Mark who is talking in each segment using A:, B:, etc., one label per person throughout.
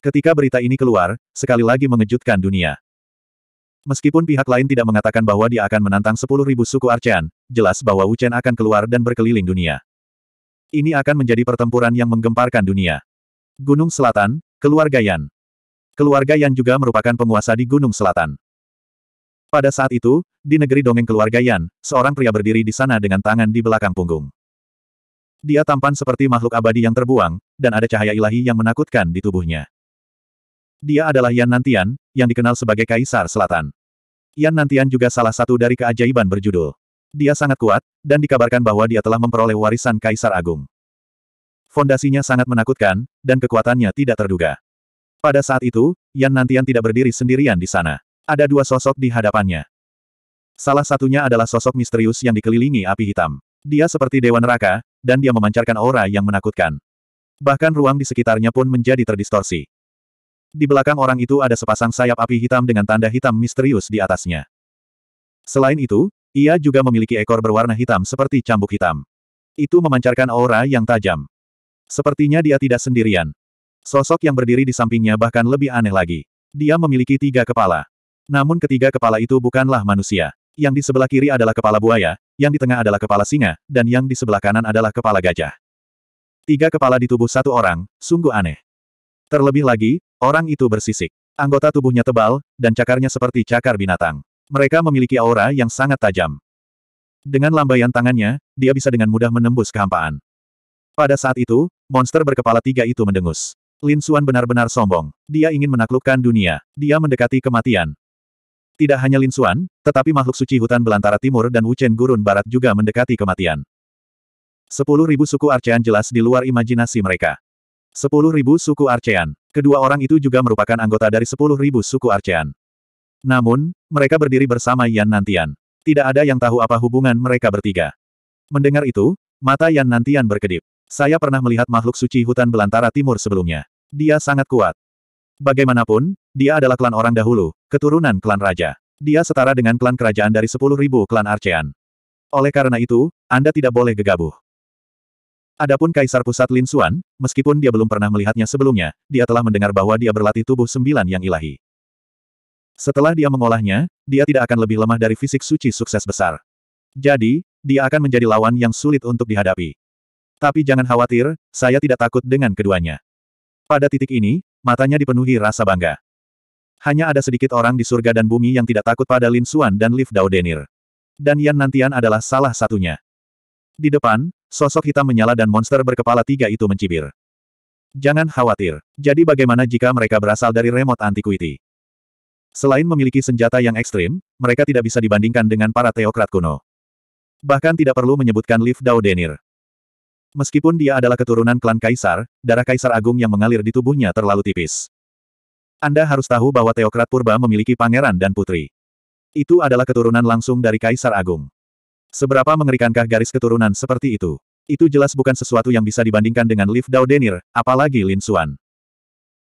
A: Ketika berita ini keluar, sekali lagi mengejutkan dunia. Meskipun pihak lain tidak mengatakan bahwa dia akan menantang 10.000 suku Archan, jelas bahwa Wuchen akan keluar dan berkeliling dunia. Ini akan menjadi pertempuran yang menggemparkan dunia. Gunung Selatan, Keluarga Yan. Keluarga Yan juga merupakan penguasa di Gunung Selatan. Pada saat itu, di negeri dongeng keluarga Yan, seorang pria berdiri di sana dengan tangan di belakang punggung. Dia tampan seperti makhluk abadi yang terbuang, dan ada cahaya ilahi yang menakutkan di tubuhnya. Dia adalah Yan Nantian, yang dikenal sebagai Kaisar Selatan. Yan Nantian juga salah satu dari keajaiban berjudul. Dia sangat kuat, dan dikabarkan bahwa dia telah memperoleh warisan Kaisar Agung. Fondasinya sangat menakutkan, dan kekuatannya tidak terduga. Pada saat itu, Yan Nantian tidak berdiri sendirian di sana. Ada dua sosok di hadapannya. Salah satunya adalah sosok misterius yang dikelilingi api hitam. Dia seperti dewa neraka, dan dia memancarkan aura yang menakutkan. Bahkan ruang di sekitarnya pun menjadi terdistorsi. Di belakang orang itu ada sepasang sayap api hitam dengan tanda hitam misterius di atasnya. Selain itu, ia juga memiliki ekor berwarna hitam seperti cambuk hitam. Itu memancarkan aura yang tajam. Sepertinya dia tidak sendirian. Sosok yang berdiri di sampingnya bahkan lebih aneh lagi. Dia memiliki tiga kepala. Namun ketiga kepala itu bukanlah manusia. Yang di sebelah kiri adalah kepala buaya, yang di tengah adalah kepala singa, dan yang di sebelah kanan adalah kepala gajah. Tiga kepala di tubuh satu orang, sungguh aneh. Terlebih lagi, orang itu bersisik. Anggota tubuhnya tebal, dan cakarnya seperti cakar binatang. Mereka memiliki aura yang sangat tajam. Dengan lambaian tangannya, dia bisa dengan mudah menembus kehampaan. Pada saat itu, monster berkepala tiga itu mendengus. Lin Suan benar-benar sombong. Dia ingin menaklukkan dunia. Dia mendekati kematian. Tidak hanya Lin Suan, tetapi makhluk suci hutan belantara timur dan Wuchen Gurun Barat juga mendekati kematian. Sepuluh ribu suku Arcean jelas di luar imajinasi mereka. Sepuluh ribu suku Archean. Kedua orang itu juga merupakan anggota dari sepuluh ribu suku Archean. Namun, mereka berdiri bersama Yan Nantian. Tidak ada yang tahu apa hubungan mereka bertiga. Mendengar itu, mata Yan Nantian berkedip. Saya pernah melihat makhluk suci hutan belantara timur sebelumnya. Dia sangat kuat. Bagaimanapun, dia adalah klan orang dahulu, keturunan klan raja. Dia setara dengan klan kerajaan dari sepuluh ribu klan Archean. Oleh karena itu, Anda tidak boleh gegabah. Adapun Kaisar Pusat Lin Xuan, meskipun dia belum pernah melihatnya sebelumnya, dia telah mendengar bahwa dia berlatih tubuh sembilan yang ilahi. Setelah dia mengolahnya, dia tidak akan lebih lemah dari fisik suci sukses besar. Jadi, dia akan menjadi lawan yang sulit untuk dihadapi. Tapi jangan khawatir, saya tidak takut dengan keduanya. Pada titik ini, matanya dipenuhi rasa bangga. Hanya ada sedikit orang di surga dan bumi yang tidak takut pada Lin Xuan dan Liv Dao Denir. Dan Yan Nantian adalah salah satunya. Di depan, Sosok hitam menyala dan monster berkepala tiga itu mencibir. Jangan khawatir. Jadi bagaimana jika mereka berasal dari remote antiquity? Selain memiliki senjata yang ekstrim, mereka tidak bisa dibandingkan dengan para teokrat kuno. Bahkan tidak perlu menyebutkan Liv Dao Denir. Meskipun dia adalah keturunan klan Kaisar, darah Kaisar Agung yang mengalir di tubuhnya terlalu tipis. Anda harus tahu bahwa Teokrat Purba memiliki pangeran dan putri. Itu adalah keturunan langsung dari Kaisar Agung. Seberapa mengerikankah garis keturunan seperti itu? Itu jelas bukan sesuatu yang bisa dibandingkan dengan Liv Dao Denir, apalagi Lin Xuan.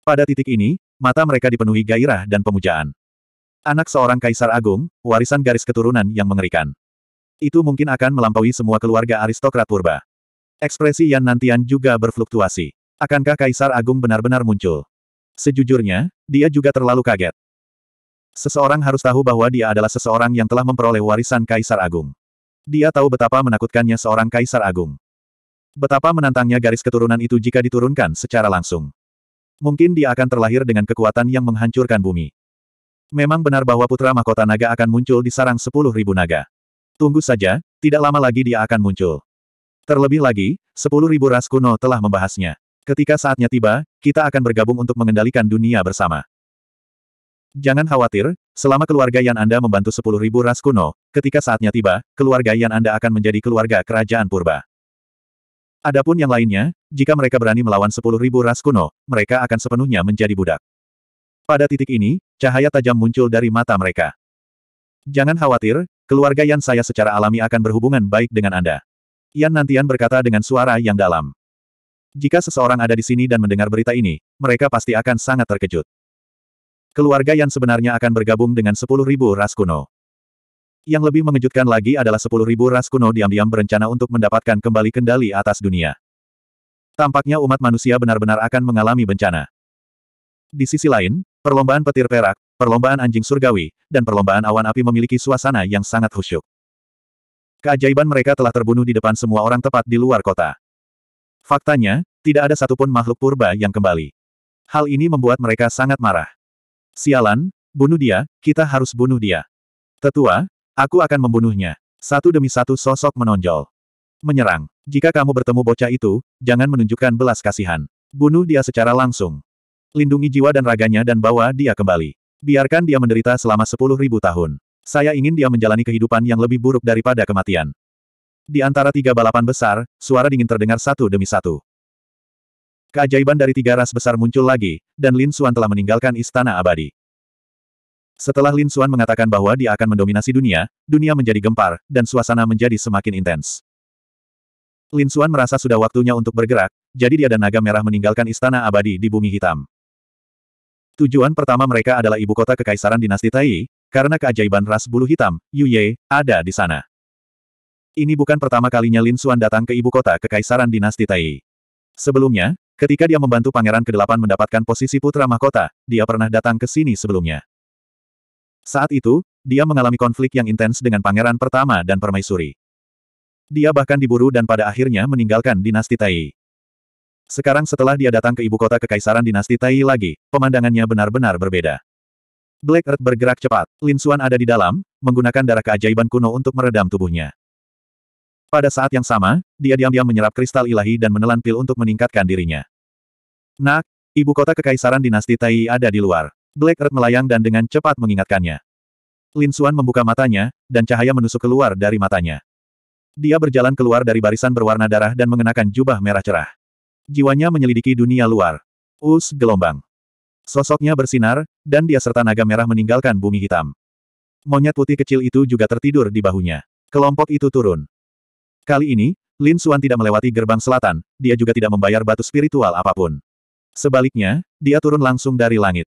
A: Pada titik ini, mata mereka dipenuhi gairah dan pemujaan. Anak seorang kaisar agung, warisan garis keturunan yang mengerikan. Itu mungkin akan melampaui semua keluarga aristokrat purba. Ekspresi Yan Nantian juga berfluktuasi. Akankah kaisar agung benar-benar muncul? Sejujurnya, dia juga terlalu kaget. Seseorang harus tahu bahwa dia adalah seseorang yang telah memperoleh warisan kaisar agung. Dia tahu betapa menakutkannya seorang kaisar agung. Betapa menantangnya garis keturunan itu jika diturunkan secara langsung. Mungkin dia akan terlahir dengan kekuatan yang menghancurkan bumi. Memang benar bahwa putra mahkota naga akan muncul di sarang sepuluh ribu naga. Tunggu saja, tidak lama lagi dia akan muncul. Terlebih lagi, sepuluh ribu ras kuno telah membahasnya. Ketika saatnya tiba, kita akan bergabung untuk mengendalikan dunia bersama. Jangan khawatir, selama keluarga Yan Anda membantu 10.000 ras kuno, ketika saatnya tiba, keluarga Yan Anda akan menjadi keluarga kerajaan purba. Adapun yang lainnya, jika mereka berani melawan 10.000 ras kuno, mereka akan sepenuhnya menjadi budak. Pada titik ini, cahaya tajam muncul dari mata mereka. Jangan khawatir, keluarga Yan saya secara alami akan berhubungan baik dengan Anda. Yan Nantian berkata dengan suara yang dalam. Jika seseorang ada di sini dan mendengar berita ini, mereka pasti akan sangat terkejut keluarga yang sebenarnya akan bergabung dengan 10.000 ras kuno. Yang lebih mengejutkan lagi adalah 10.000 ras kuno diam-diam berencana untuk mendapatkan kembali kendali atas dunia. Tampaknya umat manusia benar-benar akan mengalami bencana. Di sisi lain, perlombaan petir perak, perlombaan anjing surgawi, dan perlombaan awan api memiliki suasana yang sangat khusyuk. Keajaiban mereka telah terbunuh di depan semua orang tepat di luar kota. Faktanya, tidak ada satupun makhluk purba yang kembali. Hal ini membuat mereka sangat marah. Sialan, bunuh dia, kita harus bunuh dia. Tetua, aku akan membunuhnya. Satu demi satu sosok menonjol. Menyerang. Jika kamu bertemu bocah itu, jangan menunjukkan belas kasihan. Bunuh dia secara langsung. Lindungi jiwa dan raganya dan bawa dia kembali. Biarkan dia menderita selama sepuluh ribu tahun. Saya ingin dia menjalani kehidupan yang lebih buruk daripada kematian. Di antara tiga balapan besar, suara dingin terdengar satu demi satu keajaiban dari tiga ras besar muncul lagi, dan Lin Xuan telah meninggalkan istana abadi. Setelah Lin Xuan mengatakan bahwa dia akan mendominasi dunia, dunia menjadi gempar, dan suasana menjadi semakin intens. Lin Xuan merasa sudah waktunya untuk bergerak, jadi dia dan naga merah meninggalkan istana abadi di bumi hitam. Tujuan pertama mereka adalah ibu kota kekaisaran dinasti Tai, karena keajaiban ras bulu hitam, Yu Ye, ada di sana. Ini bukan pertama kalinya Lin Xuan datang ke ibu kota kekaisaran dinasti Tai. Sebelumnya, Ketika dia membantu Pangeran Kedelapan mendapatkan posisi putra mahkota, dia pernah datang ke sini sebelumnya. Saat itu, dia mengalami konflik yang intens dengan Pangeran Pertama dan Permaisuri. Dia bahkan diburu dan pada akhirnya meninggalkan dinasti Tai. Sekarang setelah dia datang ke ibu kota kekaisaran dinasti Tai lagi, pemandangannya benar-benar berbeda. Black Earth bergerak cepat, Lin Xuan ada di dalam, menggunakan darah keajaiban kuno untuk meredam tubuhnya. Pada saat yang sama, dia diam-diam menyerap kristal ilahi dan menelan pil untuk meningkatkan dirinya. Nak, ibu kota kekaisaran dinasti Tai ada di luar. Black Earth melayang dan dengan cepat mengingatkannya. Lin Xuan membuka matanya, dan cahaya menusuk keluar dari matanya. Dia berjalan keluar dari barisan berwarna darah dan mengenakan jubah merah cerah. Jiwanya menyelidiki dunia luar. Us gelombang. Sosoknya bersinar, dan dia serta naga merah meninggalkan bumi hitam. Monyet putih kecil itu juga tertidur di bahunya. Kelompok itu turun. Kali ini, Lin Suan tidak melewati gerbang selatan, dia juga tidak membayar batu spiritual apapun. Sebaliknya, dia turun langsung dari langit.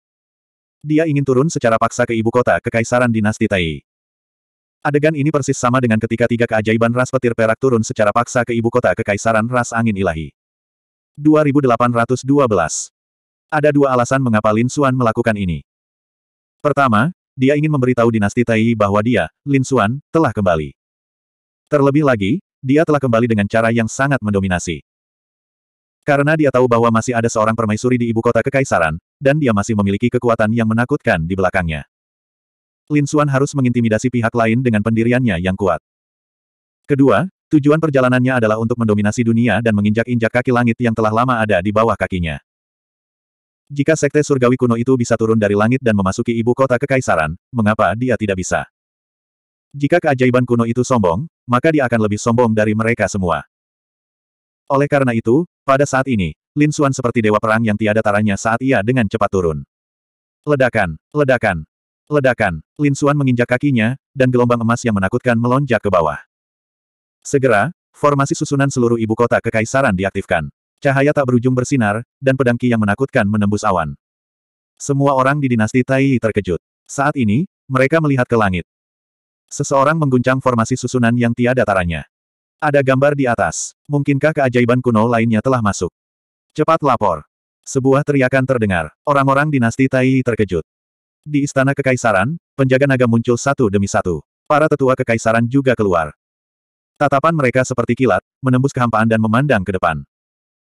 A: Dia ingin turun secara paksa ke ibu kota Kekaisaran Dinasti Tai. Adegan ini persis sama dengan ketika tiga keajaiban ras petir perak turun secara paksa ke ibu kota Kekaisaran Ras Angin Ilahi. 2812 Ada dua alasan mengapa Lin Xuan melakukan ini. Pertama, dia ingin memberitahu dinasti Tai bahwa dia, Lin Xuan, telah kembali. Terlebih lagi, dia telah kembali dengan cara yang sangat mendominasi. Karena dia tahu bahwa masih ada seorang permaisuri di ibu kota kekaisaran, dan dia masih memiliki kekuatan yang menakutkan di belakangnya. Lin Xuan harus mengintimidasi pihak lain dengan pendiriannya yang kuat. Kedua, tujuan perjalanannya adalah untuk mendominasi dunia dan menginjak-injak kaki langit yang telah lama ada di bawah kakinya. Jika sekte surgawi kuno itu bisa turun dari langit dan memasuki ibu kota kekaisaran, mengapa dia tidak bisa? Jika keajaiban kuno itu sombong, maka dia akan lebih sombong dari mereka semua. Oleh karena itu, pada saat ini, Lin Xuan seperti dewa perang yang tiada taranya saat ia dengan cepat turun. Ledakan, ledakan, ledakan, Lin Xuan menginjak kakinya, dan gelombang emas yang menakutkan melonjak ke bawah. Segera, formasi susunan seluruh ibu kota kekaisaran diaktifkan. Cahaya tak berujung bersinar, dan pedangki yang menakutkan menembus awan. Semua orang di dinasti Tai terkejut. Saat ini, mereka melihat ke langit. Seseorang mengguncang formasi susunan yang tiada taranya. Ada gambar di atas. Mungkinkah keajaiban kuno lainnya telah masuk? Cepat lapor. Sebuah teriakan terdengar. Orang-orang dinasti Tai terkejut. Di istana kekaisaran, penjaga naga muncul satu demi satu. Para tetua kekaisaran juga keluar. Tatapan mereka seperti kilat, menembus kehampaan dan memandang ke depan.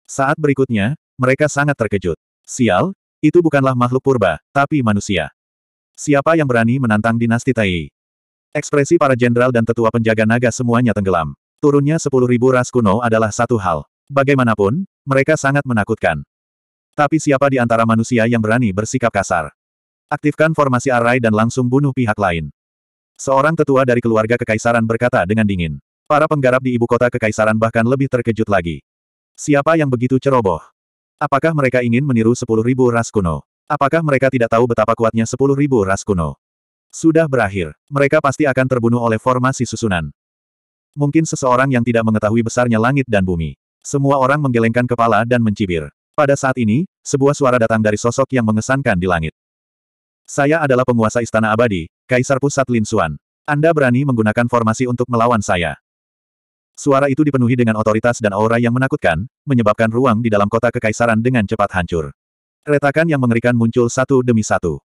A: Saat berikutnya, mereka sangat terkejut. Sial, itu bukanlah makhluk purba, tapi manusia. Siapa yang berani menantang dinasti Tai? Ekspresi para jenderal dan tetua penjaga naga semuanya tenggelam. Turunnya sepuluh ribu ras kuno adalah satu hal. Bagaimanapun, mereka sangat menakutkan. Tapi siapa di antara manusia yang berani bersikap kasar? Aktifkan formasi arai dan langsung bunuh pihak lain. Seorang tetua dari keluarga kekaisaran berkata dengan dingin. Para penggarap di ibu kota kekaisaran bahkan lebih terkejut lagi. Siapa yang begitu ceroboh? Apakah mereka ingin meniru sepuluh ribu ras kuno? Apakah mereka tidak tahu betapa kuatnya sepuluh ribu ras kuno? Sudah berakhir. Mereka pasti akan terbunuh oleh formasi susunan. Mungkin seseorang yang tidak mengetahui besarnya langit dan bumi. Semua orang menggelengkan kepala dan mencibir. Pada saat ini, sebuah suara datang dari sosok yang mengesankan di langit. Saya adalah penguasa Istana Abadi, Kaisar Pusat Lin Xuan. Anda berani menggunakan formasi untuk melawan saya. Suara itu dipenuhi dengan otoritas dan aura yang menakutkan, menyebabkan ruang di dalam kota kekaisaran dengan cepat hancur. Retakan yang mengerikan muncul satu demi satu.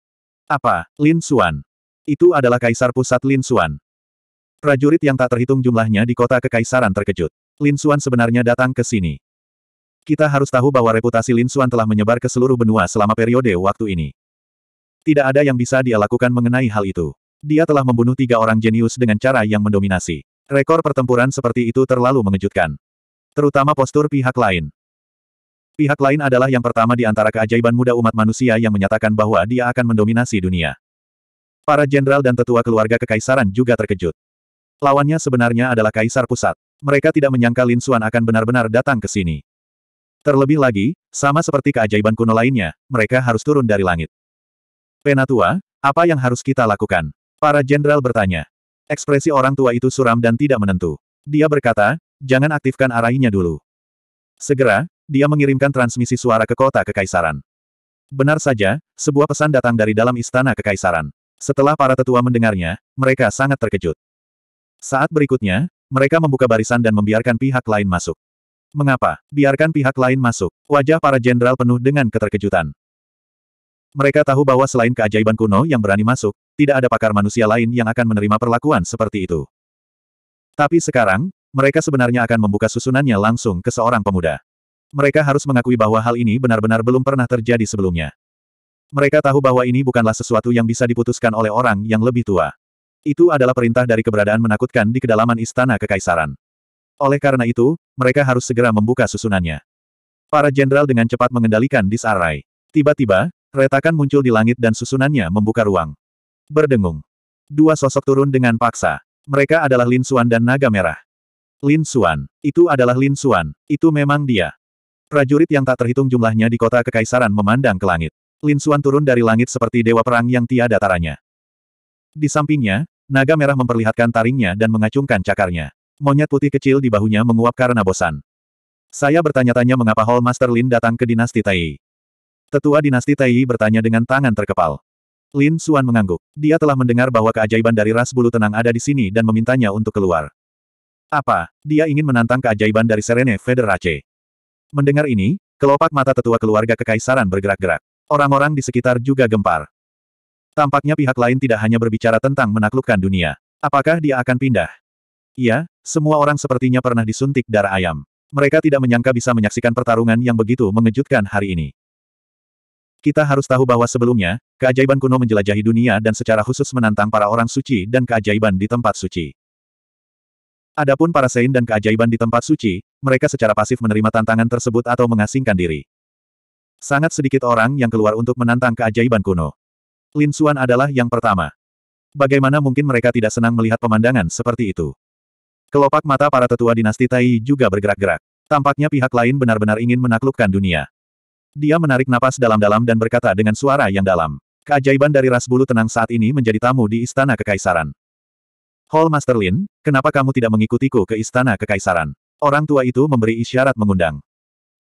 A: Apa, Lin Xuan? Itu adalah kaisar pusat Lin Xuan. Prajurit yang tak terhitung jumlahnya di kota kekaisaran terkejut. Lin Xuan sebenarnya datang ke sini. Kita harus tahu bahwa reputasi Lin Xuan telah menyebar ke seluruh benua selama periode waktu ini. Tidak ada yang bisa dia lakukan mengenai hal itu. Dia telah membunuh tiga orang jenius dengan cara yang mendominasi. Rekor pertempuran seperti itu terlalu mengejutkan. Terutama postur pihak lain. Pihak lain adalah yang pertama di antara keajaiban muda umat manusia yang menyatakan bahwa dia akan mendominasi dunia. Para jenderal dan tetua keluarga kekaisaran juga terkejut. Lawannya sebenarnya adalah kaisar pusat. Mereka tidak menyangka Lin Xuan akan benar-benar datang ke sini. Terlebih lagi, sama seperti keajaiban kuno lainnya, mereka harus turun dari langit. Penatua, apa yang harus kita lakukan? Para jenderal bertanya. Ekspresi orang tua itu suram dan tidak menentu. Dia berkata, jangan aktifkan arahinya dulu. Segera, dia mengirimkan transmisi suara ke kota kekaisaran. Benar saja, sebuah pesan datang dari dalam istana kekaisaran. Setelah para tetua mendengarnya, mereka sangat terkejut. Saat berikutnya, mereka membuka barisan dan membiarkan pihak lain masuk. Mengapa? Biarkan pihak lain masuk. Wajah para jenderal penuh dengan keterkejutan. Mereka tahu bahwa selain keajaiban kuno yang berani masuk, tidak ada pakar manusia lain yang akan menerima perlakuan seperti itu. Tapi sekarang, mereka sebenarnya akan membuka susunannya langsung ke seorang pemuda. Mereka harus mengakui bahwa hal ini benar-benar belum pernah terjadi sebelumnya. Mereka tahu bahwa ini bukanlah sesuatu yang bisa diputuskan oleh orang yang lebih tua. Itu adalah perintah dari keberadaan menakutkan di kedalaman istana kekaisaran. Oleh karena itu, mereka harus segera membuka susunannya. Para jenderal dengan cepat mengendalikan disarai. Tiba-tiba, retakan muncul di langit dan susunannya membuka ruang. Berdengung. Dua sosok turun dengan paksa. Mereka adalah Lin Suan dan Naga Merah. Lin Suan, Itu adalah Lin Suan, Itu memang dia. Prajurit yang tak terhitung jumlahnya di kota kekaisaran memandang ke langit. Lin Suan turun dari langit seperti dewa perang yang tiada taranya. Di sampingnya, naga merah memperlihatkan taringnya dan mengacungkan cakarnya. Monyet putih kecil di bahunya menguap karena bosan. Saya bertanya-tanya mengapa Hall Master Lin datang ke dinasti Tai. Tetua dinasti Tai bertanya dengan tangan terkepal. Lin Suan mengangguk. Dia telah mendengar bahwa keajaiban dari ras bulu tenang ada di sini dan memintanya untuk keluar. Apa? Dia ingin menantang keajaiban dari Serene Federace. Mendengar ini, kelopak mata tetua keluarga kekaisaran bergerak-gerak. Orang-orang di sekitar juga gempar. Tampaknya pihak lain tidak hanya berbicara tentang menaklukkan dunia. Apakah dia akan pindah? Iya, semua orang sepertinya pernah disuntik darah ayam. Mereka tidak menyangka bisa menyaksikan pertarungan yang begitu mengejutkan hari ini. Kita harus tahu bahwa sebelumnya, keajaiban kuno menjelajahi dunia dan secara khusus menantang para orang suci dan keajaiban di tempat suci. Adapun para sein dan keajaiban di tempat suci, mereka secara pasif menerima tantangan tersebut atau mengasingkan diri. Sangat sedikit orang yang keluar untuk menantang keajaiban kuno. Lin Xuan adalah yang pertama. Bagaimana mungkin mereka tidak senang melihat pemandangan seperti itu? Kelopak mata para tetua dinasti Tai juga bergerak-gerak. Tampaknya pihak lain benar-benar ingin menaklukkan dunia. Dia menarik napas dalam-dalam dan berkata dengan suara yang dalam. Keajaiban dari ras bulu tenang saat ini menjadi tamu di Istana Kekaisaran. Hall Master Lin, kenapa kamu tidak mengikutiku ke Istana Kekaisaran? Orang tua itu memberi isyarat mengundang.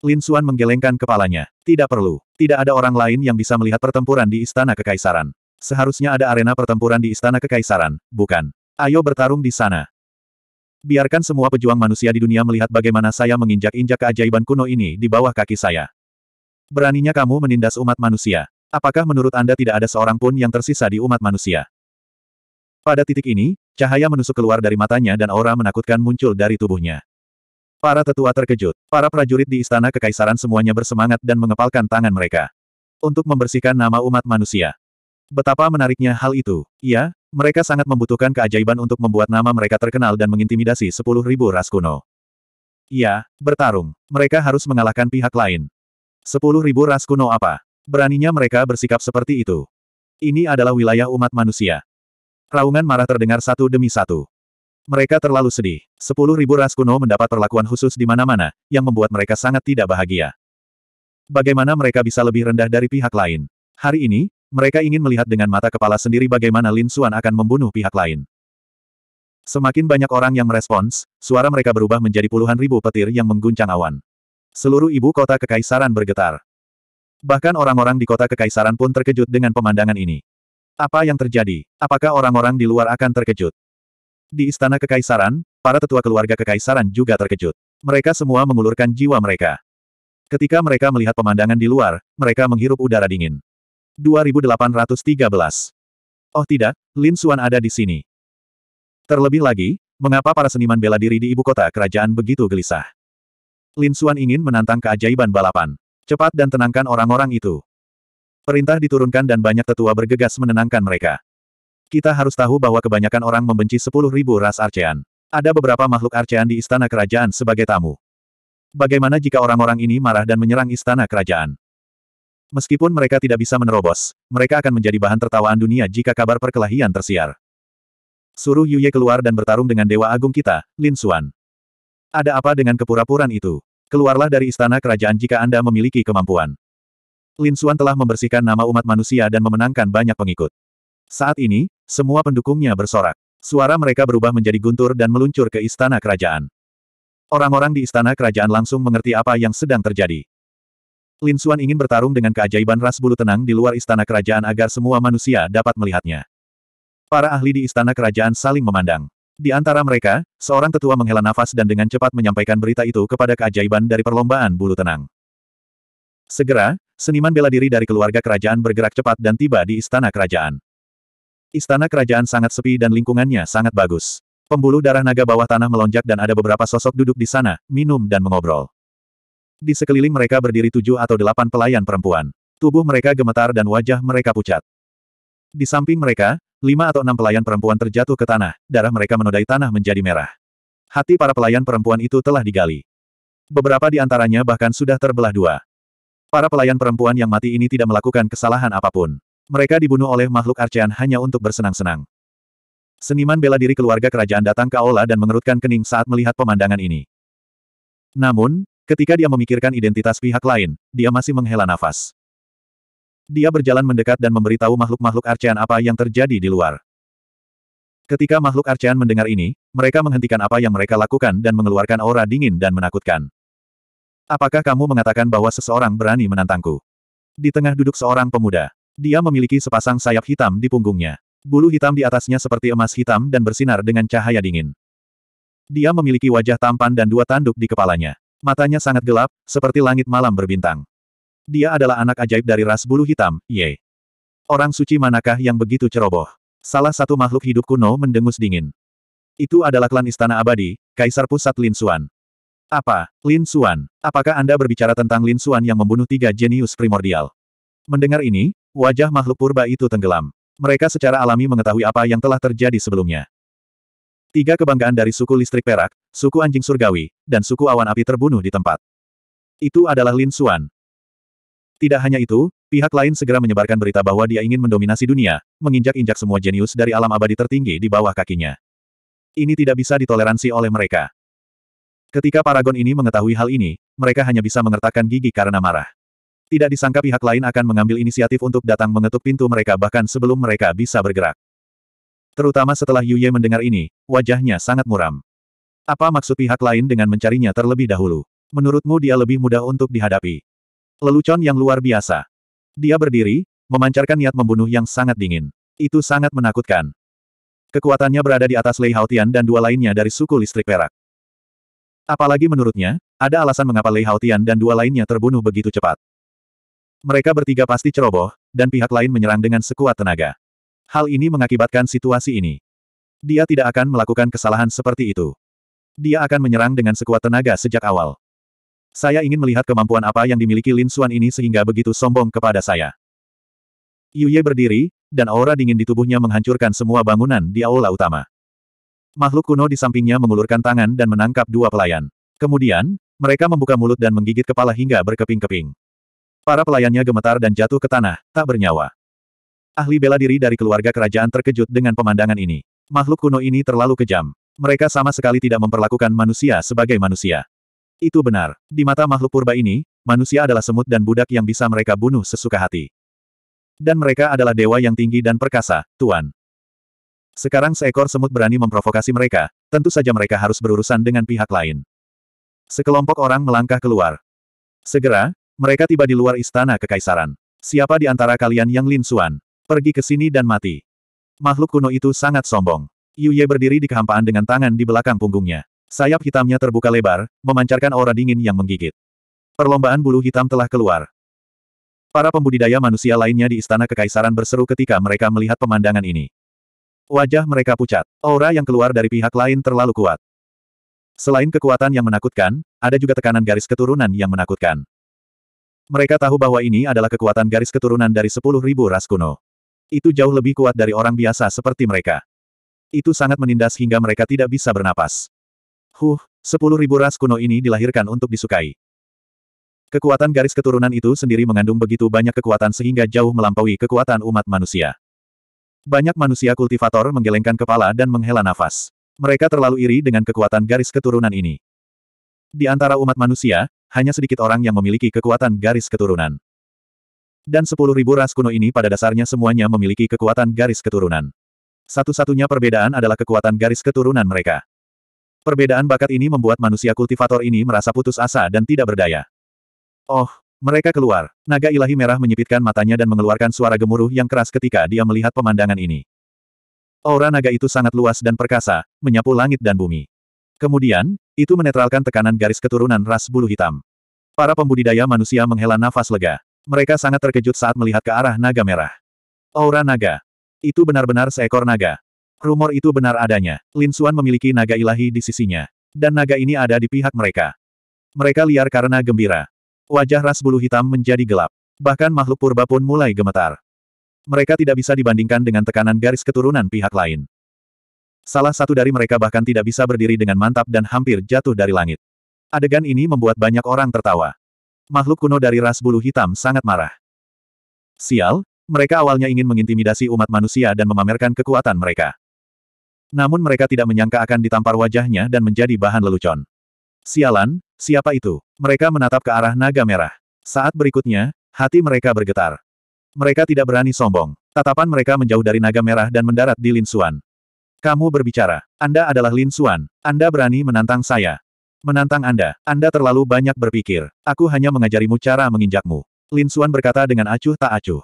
A: Lin Xuan menggelengkan kepalanya. Tidak perlu. Tidak ada orang lain yang bisa melihat pertempuran di Istana Kekaisaran. Seharusnya ada arena pertempuran di Istana Kekaisaran, bukan? Ayo bertarung di sana. Biarkan semua pejuang manusia di dunia melihat bagaimana saya menginjak-injak keajaiban kuno ini di bawah kaki saya. Beraninya kamu menindas umat manusia. Apakah menurut Anda tidak ada seorang pun yang tersisa di umat manusia? Pada titik ini, cahaya menusuk keluar dari matanya dan aura menakutkan muncul dari tubuhnya. Para tetua terkejut. Para prajurit di istana kekaisaran semuanya bersemangat dan mengepalkan tangan mereka. Untuk membersihkan nama umat manusia. Betapa menariknya hal itu. Ya, mereka sangat membutuhkan keajaiban untuk membuat nama mereka terkenal dan mengintimidasi sepuluh ribu ras kuno. Ya, bertarung. Mereka harus mengalahkan pihak lain. Sepuluh ribu ras kuno apa? Beraninya mereka bersikap seperti itu. Ini adalah wilayah umat manusia. Raungan marah terdengar satu demi satu. Mereka terlalu sedih. Sepuluh ribu ras kuno mendapat perlakuan khusus di mana-mana, yang membuat mereka sangat tidak bahagia. Bagaimana mereka bisa lebih rendah dari pihak lain? Hari ini, mereka ingin melihat dengan mata kepala sendiri bagaimana Lin Suan akan membunuh pihak lain. Semakin banyak orang yang merespons, suara mereka berubah menjadi puluhan ribu petir yang mengguncang awan. Seluruh ibu kota kekaisaran bergetar. Bahkan orang-orang di kota kekaisaran pun terkejut dengan pemandangan ini. Apa yang terjadi? Apakah orang-orang di luar akan terkejut? Di istana kekaisaran, para tetua keluarga kekaisaran juga terkejut. Mereka semua mengulurkan jiwa mereka. Ketika mereka melihat pemandangan di luar, mereka menghirup udara dingin. 2813. Oh tidak, Lin Xuan ada di sini. Terlebih lagi, mengapa para seniman bela diri di ibu kota kerajaan begitu gelisah? Lin Xuan ingin menantang keajaiban balapan. Cepat dan tenangkan orang-orang itu. Perintah diturunkan dan banyak tetua bergegas menenangkan mereka. Kita harus tahu bahwa kebanyakan orang membenci sepuluh ribu ras Archean. Ada beberapa makhluk Archean di istana kerajaan sebagai tamu. Bagaimana jika orang-orang ini marah dan menyerang istana kerajaan? Meskipun mereka tidak bisa menerobos, mereka akan menjadi bahan tertawaan dunia jika kabar perkelahian tersiar. Suruh Yuye keluar dan bertarung dengan Dewa Agung kita, Lin Xuan. Ada apa dengan kepura puraan itu? Keluarlah dari istana kerajaan jika Anda memiliki kemampuan. Lin Xuan telah membersihkan nama umat manusia dan memenangkan banyak pengikut. Saat ini, semua pendukungnya bersorak. Suara mereka berubah menjadi guntur dan meluncur ke istana kerajaan. Orang-orang di istana kerajaan langsung mengerti apa yang sedang terjadi. Lin Suan ingin bertarung dengan keajaiban ras bulu tenang di luar istana kerajaan agar semua manusia dapat melihatnya. Para ahli di istana kerajaan saling memandang. Di antara mereka, seorang tetua menghela nafas dan dengan cepat menyampaikan berita itu kepada keajaiban dari perlombaan bulu tenang. Segera, seniman bela diri dari keluarga kerajaan bergerak cepat dan tiba di istana kerajaan. Istana kerajaan sangat sepi dan lingkungannya sangat bagus. Pembuluh darah naga bawah tanah melonjak dan ada beberapa sosok duduk di sana, minum dan mengobrol. Di sekeliling mereka berdiri tujuh atau delapan pelayan perempuan. Tubuh mereka gemetar dan wajah mereka pucat. Di samping mereka, lima atau enam pelayan perempuan terjatuh ke tanah, darah mereka menodai tanah menjadi merah. Hati para pelayan perempuan itu telah digali. Beberapa di antaranya bahkan sudah terbelah dua. Para pelayan perempuan yang mati ini tidak melakukan kesalahan apapun. Mereka dibunuh oleh makhluk arcean hanya untuk bersenang-senang. Seniman bela diri keluarga kerajaan datang ke aula dan mengerutkan kening saat melihat pemandangan ini. Namun, ketika dia memikirkan identitas pihak lain, dia masih menghela nafas. Dia berjalan mendekat dan memberitahu makhluk-makhluk arcean apa yang terjadi di luar. Ketika makhluk arcean mendengar ini, mereka menghentikan apa yang mereka lakukan dan mengeluarkan aura dingin dan menakutkan. Apakah kamu mengatakan bahwa seseorang berani menantangku? Di tengah duduk seorang pemuda. Dia memiliki sepasang sayap hitam di punggungnya. Bulu hitam di atasnya seperti emas hitam dan bersinar dengan cahaya dingin. Dia memiliki wajah tampan dan dua tanduk di kepalanya. Matanya sangat gelap, seperti langit malam berbintang. Dia adalah anak ajaib dari ras bulu hitam, Ye. Orang suci manakah yang begitu ceroboh? Salah satu makhluk hidup kuno mendengus dingin. Itu adalah klan Istana Abadi, Kaisar Pusat Lin Xuan. Apa, Lin Xuan? Apakah Anda berbicara tentang Lin Xuan yang membunuh tiga jenius primordial? Mendengar ini, Wajah makhluk purba itu tenggelam. Mereka secara alami mengetahui apa yang telah terjadi sebelumnya. Tiga kebanggaan dari suku listrik perak, suku anjing surgawi, dan suku awan api terbunuh di tempat. Itu adalah Lin Xuan. Tidak hanya itu, pihak lain segera menyebarkan berita bahwa dia ingin mendominasi dunia, menginjak-injak semua jenius dari alam abadi tertinggi di bawah kakinya. Ini tidak bisa ditoleransi oleh mereka. Ketika Paragon ini mengetahui hal ini, mereka hanya bisa mengertakkan gigi karena marah. Tidak disangka pihak lain akan mengambil inisiatif untuk datang mengetuk pintu mereka bahkan sebelum mereka bisa bergerak. Terutama setelah Yuye mendengar ini, wajahnya sangat muram. Apa maksud pihak lain dengan mencarinya terlebih dahulu? Menurutmu dia lebih mudah untuk dihadapi. Lelucon yang luar biasa. Dia berdiri, memancarkan niat membunuh yang sangat dingin. Itu sangat menakutkan. Kekuatannya berada di atas Lei Haotian dan dua lainnya dari suku listrik perak. Apalagi menurutnya, ada alasan mengapa Lei Haotian dan dua lainnya terbunuh begitu cepat. Mereka bertiga pasti ceroboh, dan pihak lain menyerang dengan sekuat tenaga. Hal ini mengakibatkan situasi ini. Dia tidak akan melakukan kesalahan seperti itu. Dia akan menyerang dengan sekuat tenaga sejak awal. Saya ingin melihat kemampuan apa yang dimiliki Lin Xuan ini sehingga begitu sombong kepada saya. Yuye berdiri, dan aura dingin di tubuhnya menghancurkan semua bangunan di aula utama. Makhluk kuno di sampingnya mengulurkan tangan dan menangkap dua pelayan. Kemudian, mereka membuka mulut dan menggigit kepala hingga berkeping-keping. Para pelayannya gemetar dan jatuh ke tanah, tak bernyawa. Ahli bela diri dari keluarga kerajaan terkejut dengan pemandangan ini. Makhluk kuno ini terlalu kejam. Mereka sama sekali tidak memperlakukan manusia sebagai manusia. Itu benar. Di mata makhluk purba ini, manusia adalah semut dan budak yang bisa mereka bunuh sesuka hati. Dan mereka adalah dewa yang tinggi dan perkasa, Tuan. Sekarang seekor semut berani memprovokasi mereka, tentu saja mereka harus berurusan dengan pihak lain. Sekelompok orang melangkah keluar. Segera, mereka tiba di luar istana kekaisaran. Siapa di antara kalian yang Lin Xuan? Pergi ke sini dan mati. Makhluk kuno itu sangat sombong. Yu Ye berdiri di kehampaan dengan tangan di belakang punggungnya. Sayap hitamnya terbuka lebar, memancarkan aura dingin yang menggigit. Perlombaan bulu hitam telah keluar. Para pembudidaya manusia lainnya di istana kekaisaran berseru ketika mereka melihat pemandangan ini. Wajah mereka pucat. Aura yang keluar dari pihak lain terlalu kuat. Selain kekuatan yang menakutkan, ada juga tekanan garis keturunan yang menakutkan. Mereka tahu bahwa ini adalah kekuatan garis keturunan dari sepuluh ribu ras kuno. Itu jauh lebih kuat dari orang biasa seperti mereka. Itu sangat menindas hingga mereka tidak bisa bernapas. Huh, sepuluh ribu ras kuno ini dilahirkan untuk disukai. Kekuatan garis keturunan itu sendiri mengandung begitu banyak kekuatan sehingga jauh melampaui kekuatan umat manusia. Banyak manusia kultivator menggelengkan kepala dan menghela nafas. Mereka terlalu iri dengan kekuatan garis keturunan ini. Di antara umat manusia, hanya sedikit orang yang memiliki kekuatan garis keturunan. Dan sepuluh ribu ras kuno ini pada dasarnya semuanya memiliki kekuatan garis keturunan. Satu-satunya perbedaan adalah kekuatan garis keturunan mereka. Perbedaan bakat ini membuat manusia kultivator ini merasa putus asa dan tidak berdaya. Oh, mereka keluar. Naga ilahi merah menyipitkan matanya dan mengeluarkan suara gemuruh yang keras ketika dia melihat pemandangan ini. Aura naga itu sangat luas dan perkasa, menyapu langit dan bumi. Kemudian, itu menetralkan tekanan garis keturunan ras bulu hitam. Para pembudidaya manusia menghela nafas lega. Mereka sangat terkejut saat melihat ke arah naga merah. Aura naga. Itu benar-benar seekor naga. Rumor itu benar adanya. Lin Xuan memiliki naga ilahi di sisinya. Dan naga ini ada di pihak mereka. Mereka liar karena gembira. Wajah ras bulu hitam menjadi gelap. Bahkan makhluk purba pun mulai gemetar. Mereka tidak bisa dibandingkan dengan tekanan garis keturunan pihak lain. Salah satu dari mereka bahkan tidak bisa berdiri dengan mantap dan hampir jatuh dari langit. Adegan ini membuat banyak orang tertawa. Makhluk kuno dari ras bulu hitam sangat marah. Sial, mereka awalnya ingin mengintimidasi umat manusia dan memamerkan kekuatan mereka. Namun mereka tidak menyangka akan ditampar wajahnya dan menjadi bahan lelucon. Sialan, siapa itu? Mereka menatap ke arah naga merah. Saat berikutnya, hati mereka bergetar. Mereka tidak berani sombong. Tatapan mereka menjauh dari naga merah dan mendarat di Linsuan. Kamu berbicara. Anda adalah Lin Suan. Anda berani menantang saya. Menantang Anda. Anda terlalu banyak berpikir. Aku hanya mengajarimu cara menginjakmu. Lin Suan berkata dengan acuh tak acuh.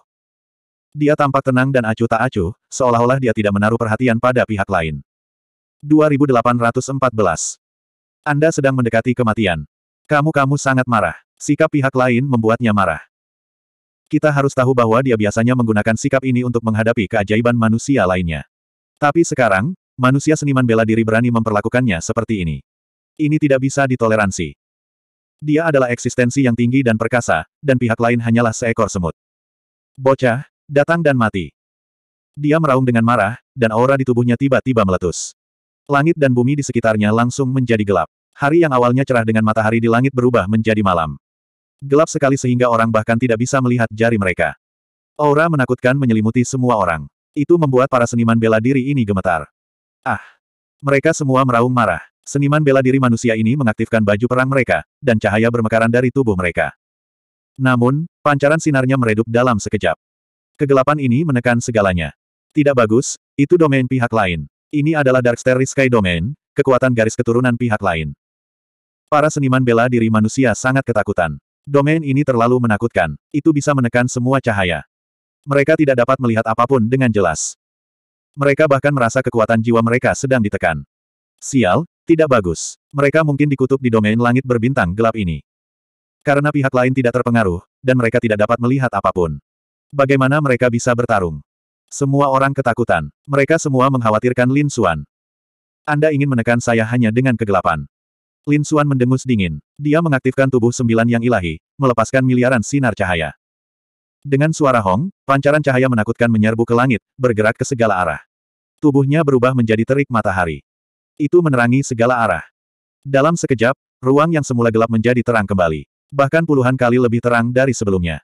A: Dia tampak tenang dan acuh tak acuh, seolah-olah dia tidak menaruh perhatian pada pihak lain. 2814 Anda sedang mendekati kematian. Kamu-kamu sangat marah. Sikap pihak lain membuatnya marah. Kita harus tahu bahwa dia biasanya menggunakan sikap ini untuk menghadapi keajaiban manusia lainnya. Tapi sekarang, manusia seniman bela diri berani memperlakukannya seperti ini. Ini tidak bisa ditoleransi. Dia adalah eksistensi yang tinggi dan perkasa, dan pihak lain hanyalah seekor semut. Bocah, datang dan mati. Dia meraung dengan marah, dan aura di tubuhnya tiba-tiba meletus. Langit dan bumi di sekitarnya langsung menjadi gelap. Hari yang awalnya cerah dengan matahari di langit berubah menjadi malam. Gelap sekali sehingga orang bahkan tidak bisa melihat jari mereka. Aura menakutkan menyelimuti semua orang. Itu membuat para seniman bela diri ini gemetar. Ah! Mereka semua meraung marah. Seniman bela diri manusia ini mengaktifkan baju perang mereka, dan cahaya bermekaran dari tubuh mereka. Namun, pancaran sinarnya meredup dalam sekejap. Kegelapan ini menekan segalanya. Tidak bagus, itu domain pihak lain. Ini adalah Darkster Sky Domain, kekuatan garis keturunan pihak lain. Para seniman bela diri manusia sangat ketakutan. Domain ini terlalu menakutkan, itu bisa menekan semua cahaya. Mereka tidak dapat melihat apapun dengan jelas. Mereka bahkan merasa kekuatan jiwa mereka sedang ditekan. Sial, tidak bagus. Mereka mungkin dikutuk di domain langit berbintang gelap ini. Karena pihak lain tidak terpengaruh, dan mereka tidak dapat melihat apapun. Bagaimana mereka bisa bertarung? Semua orang ketakutan. Mereka semua mengkhawatirkan Lin Xuan. Anda ingin menekan saya hanya dengan kegelapan. Lin Xuan mendengus dingin. Dia mengaktifkan tubuh sembilan yang ilahi, melepaskan miliaran sinar cahaya. Dengan suara hong, pancaran cahaya menakutkan menyerbu ke langit, bergerak ke segala arah. Tubuhnya berubah menjadi terik matahari. Itu menerangi segala arah. Dalam sekejap, ruang yang semula gelap menjadi terang kembali. Bahkan puluhan kali lebih terang dari sebelumnya.